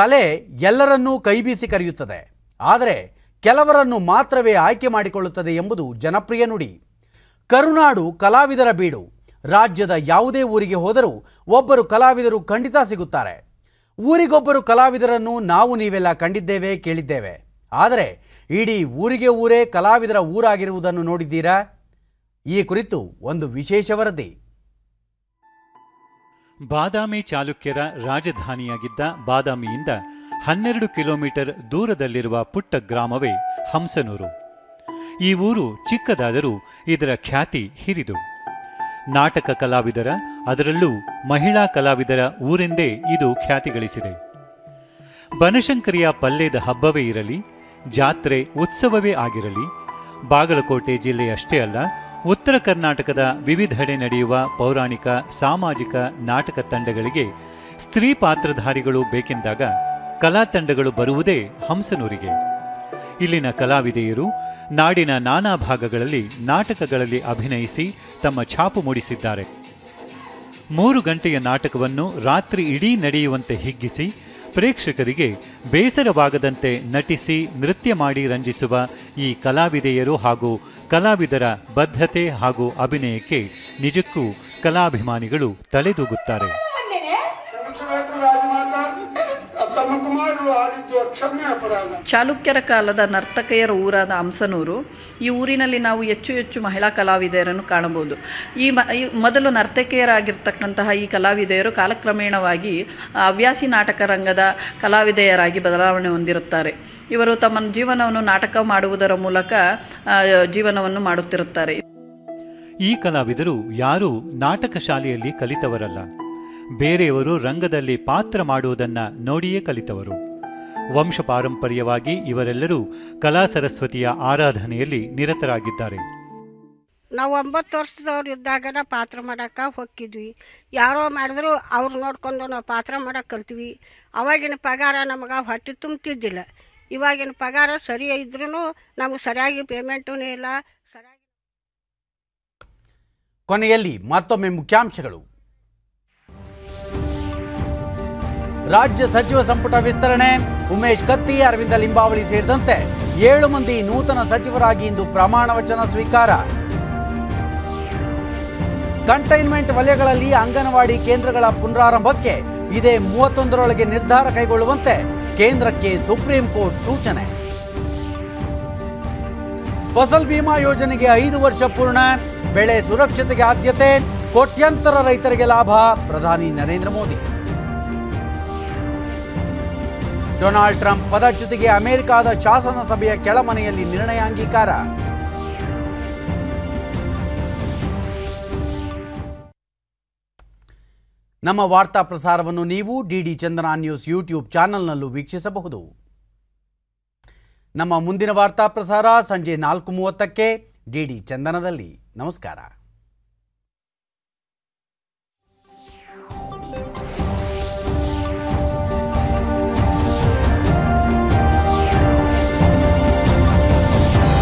ಕಲೆ ಎಲ್ಲರನ್ನೂ ಕೈಬೀಸಿ ಕರೆಯುತ್ತದೆ ಆದರೆ ಕೆಲವರನ್ನು ಮಾತ್ರವೇ ಆಯ್ಕೆ ಮಾಡಿಕೊಳ್ಳುತ್ತದೆ ಎಂಬುದು ಜನಪ್ರಿಯ ನುಡಿ ಕರುನಾಡು ಕಲಾವಿದರ ಬೀಡು ರಾಜ್ಯದ ಯಾವುದೇ ಊರಿಗೆ ಹೋದರೂ ಒಬ್ಬರು ಕಲಾವಿದರು ಖಂಡಿತ ಸಿಗುತ್ತಾರೆ ಊರಿಗೊಬ್ಬರು ಕಲಾವಿದರನ್ನು ನಾವು ನೀವೆಲ್ಲ ಕಂಡಿದ್ದೇವೆ ಕೇಳಿದ್ದೇವೆ ಆದರೆ ಇಡೀ ಊರಿಗೆ ಊರೇ ಕಲಾವಿದರ ಊರಾಗಿರುವುದನ್ನು ನೋಡಿದ್ದೀರಾ ಈ ಕುರಿತು ಒಂದು ವಿಶೇಷ ವರದಿ ಬಾದಾಮಿ ಚಾಲುಕ್ಯರ ರಾಜಧಾನಿಯಾಗಿದ್ದ ಬಾದಾಮಿಯಿಂದ ಹನ್ನೆರಡು ಕಿಲೋಮೀಟರ್ ದೂರದಲ್ಲಿರುವ ಪುಟ್ಟ ಗ್ರಾಮವೇ ಹಂಸನೂರು ಈ ಊರು ಚಿಕ್ಕದಾದರೂ ಇದರ ಖ್ಯಾತಿ ಹಿರಿದು ನಾಟಕ ಕಲಾವಿದರ ಅದರಲ್ಲೂ ಮಹಿಳಾ ಕಲಾವಿದರ ಊರೆಂದೇ ಇದು ಖ್ಯಾತಿಗಳಿಸಿದೆ ಬನಶಂಕರಿಯ ಪಲ್ಲೆದ ಹಬ್ಬವೇ ಇರಲಿ ಜಾತ್ರೆ ಉತ್ಸವವೇ ಆಗಿರಲಿ ಬಾಗಲಕೋಟೆ ಜಿಲ್ಲೆಯಷ್ಟೇ ಅಲ್ಲ ಉತ್ತರ ಕರ್ನಾಟಕದ ವಿವಿಧೆಡೆ ನಡೆಯುವ ಪೌರಾಣಿಕ ಸಾಮಾಜಿಕ ನಾಟಕ ತಂಡಗಳಿಗೆ ಸ್ತ್ರೀ ಪಾತ್ರಧಾರಿಗಳು ಬೇಕೆಂದಾಗ ಕಲಾ ತಂಡಗಳು ಬರುವುದೇ ಹಂಸನೂರಿಗೆ ಇಲ್ಲಿನ ಕಲಾವಿದೆಯರು ನಾಡಿನ ನಾನಾ ಭಾಗಗಳಲ್ಲಿ ನಾಟಕಗಳಲ್ಲಿ ಅಭಿನಯಿಸಿ ತಮ್ಮ ಛಾಪು ಮೂಡಿಸಿದ್ದಾರೆ ಮೂರು ಗಂಟೆಯ ನಾಟಕವನ್ನು ರಾತ್ರಿ ಇಡೀ ನಡೆಯುವಂತೆ ಹಿಗ್ಗಿಸಿ ಪ್ರೇಕ್ಷಕರಿಗೆ ಬೇಸರವಾಗದಂತೆ ನಟಿಸಿ ನೃತ್ಯ ಮಾಡಿ ರಂಜಿಸುವ ಈ ಕಲಾವಿದೆಯರು ಹಾಗೂ ಕಲಾವಿದರ ಬದ್ಧತೆ ಹಾಗೂ ಅಭಿನಯಕ್ಕೆ ನಿಜಕ್ಕೂ ಕಲಾಭಿಮಾನಿಗಳು ತಲೆದೂಗುತ್ತಾರೆ ಚಾಲುಕ್ಯರ ಕಾಲದ ನರ್ತಕೆಯರ ಊರಾದ ಹಂಸನೂರು ಈ ಊರಿನಲ್ಲಿ ನಾವು ಹೆಚ್ಚು ಹೆಚ್ಚು ಮಹಿಳಾ ಕಲಾವಿದೆಯರನ್ನು ಕಾಣಬಹುದು ಈ ಈ ಮೊದಲು ನರ್ತಕಿಯರಾಗಿರ್ತಕ್ಕಂತಹ ಈ ಕಲಾವಿದೆಯರು ಕಾಲಕ್ರಮೇಣವಾಗಿ ಹವ್ಯಾಸಿ ನಾಟಕ ರಂಗದ ಕಲಾವಿದೆಯರಾಗಿ ಬದಲಾವಣೆ ಹೊಂದಿರುತ್ತಾರೆ ಇವರು ತಮ್ಮ ಜೀವನವನ್ನು ನಾಟಕ ಮಾಡುವುದರ ಮೂಲಕ ಜೀವನವನ್ನು ಮಾಡುತ್ತಿರುತ್ತಾರೆ ಈ ಕಲಾವಿದರು ಯಾರೂ ನಾಟಕ ಶಾಲೆಯಲ್ಲಿ ಕಲಿತವರಲ್ಲ ಬೇರೆಯವರು ರಂಗದಲ್ಲಿ ಪಾತ್ರ ಮಾಡುವುದನ್ನು ನೋಡಿಯೇ ಕಲಿತವರು ವಂಶ ಪಾರಂಪರ್ಯವಾಗಿ ಇವರೆಲ್ಲರೂ ಕಲಾ ಸರಸ್ವತಿಯ ಆರಾಧನೆಯಲ್ಲಿ ನಿರತರಾಗಿದ್ದಾರೆ ನಾವು ಒಂಬತ್ತು ವರ್ಷದವ್ರು ಇದ್ದಾಗನ ಪಾತ್ರ ಮಾಡೋಕ್ಕೆ ಹೊಕ್ಕಿದ್ವಿ ಯಾರೋ ಮಾಡಿದ್ರು ಅವ್ರು ನೋಡಿಕೊಂಡು ನಾವು ಪಾತ್ರ ಮಾಡಕ್ಕೆ ಕಲ್ತೀವಿ ಅವಾಗಿನ ಪಗಾರ ನಮಗೆ ಹೊಟ್ಟೆ ತುಂಬ್ತಿದ್ದಿಲ್ಲ ಇವಾಗಿನ ಪಗಾರ ಸರಿ ಇದ್ರೂ ನಮಗೆ ಸರಿಯಾಗಿ ಪೇಮೆಂಟೂ ಇಲ್ಲ ಸರಿಯಾಗಿ ಕೊನೆಯಲ್ಲಿ ಮತ್ತೊಮ್ಮೆ ಮುಖ್ಯಾಂಶಗಳು ರಾಜ್ಯ ಸಚಿವ ಸಂಪುಟ ವಿಸ್ತರಣೆ ಉಮೇಶ್ ಕತ್ತಿ ಅರವಿಂದ ಲಿಂಬಾವಳಿ ಸೇರಿದಂತೆ ಏಳು ಮಂದಿ ನೂತನ ಸಚಿವರಾಗಿ ಇಂದು ಪ್ರಮಾಣ ವಚನ ಸ್ವೀಕಾರ ಕಂಟೈನ್ಮೆಂಟ್ ವಲಯಗಳಲ್ಲಿ ಅಂಗನವಾಡಿ ಕೇಂದ್ರಗಳ ಪುನರಾರಂಭಕ್ಕೆ ಇದೇ ಮೂವತ್ತೊಂದರೊಳಗೆ ನಿರ್ಧಾರ ಕೈಗೊಳ್ಳುವಂತೆ ಕೇಂದ್ರಕ್ಕೆ ಸುಪ್ರೀಂ ಕೋರ್ಟ್ ಸೂಚನೆ ಫಸಲ್ ಬಿಮಾ ಯೋಜನೆಗೆ ಐದು ವರ್ಷ ಪೂರ್ಣ ಬೆಳೆ ಸುರಕ್ಷತೆಗೆ ಆದ್ಯತೆ ಕೋಟ್ಯಂತರ ರೈತರಿಗೆ ಲಾಭ ಪ್ರಧಾನಿ ನರೇಂದ್ರ ಮೋದಿ ಡೊನಾಲ್ಡ್ ಟ್ರಂಪ್ ಪದ ಜೊತೆಗೆ ಅಮೆರಿಕದ ಶಾಸನಸಭೆಯ ಕೆಳಮನೆಯಲ್ಲಿ ನಿರ್ಣಯ ಅಂಗೀಕಾರ ನಮ್ಮ ವಾರ್ತಾ ಪ್ರಸಾರವನ್ನು ನೀವು ಡಿಡಿ ಚಂದನ ನ್ಯೂಸ್ ಯೂಟ್ಯೂಬ್ ಚಾನೆಲ್ನಲ್ಲೂ ವೀಕ್ಷಿಸಬಹುದು ನಮ್ಮ ಮುಂದಿನ ವಾರ್ತಾ ಪ್ರಸಾರ ಸಂಜೆ ನಾಲ್ಕು ಮೂವತ್ತಕ್ಕೆ ಡಿಡಿ ಚಂದನದಲ್ಲಿ ನಮಸ್ಕಾರ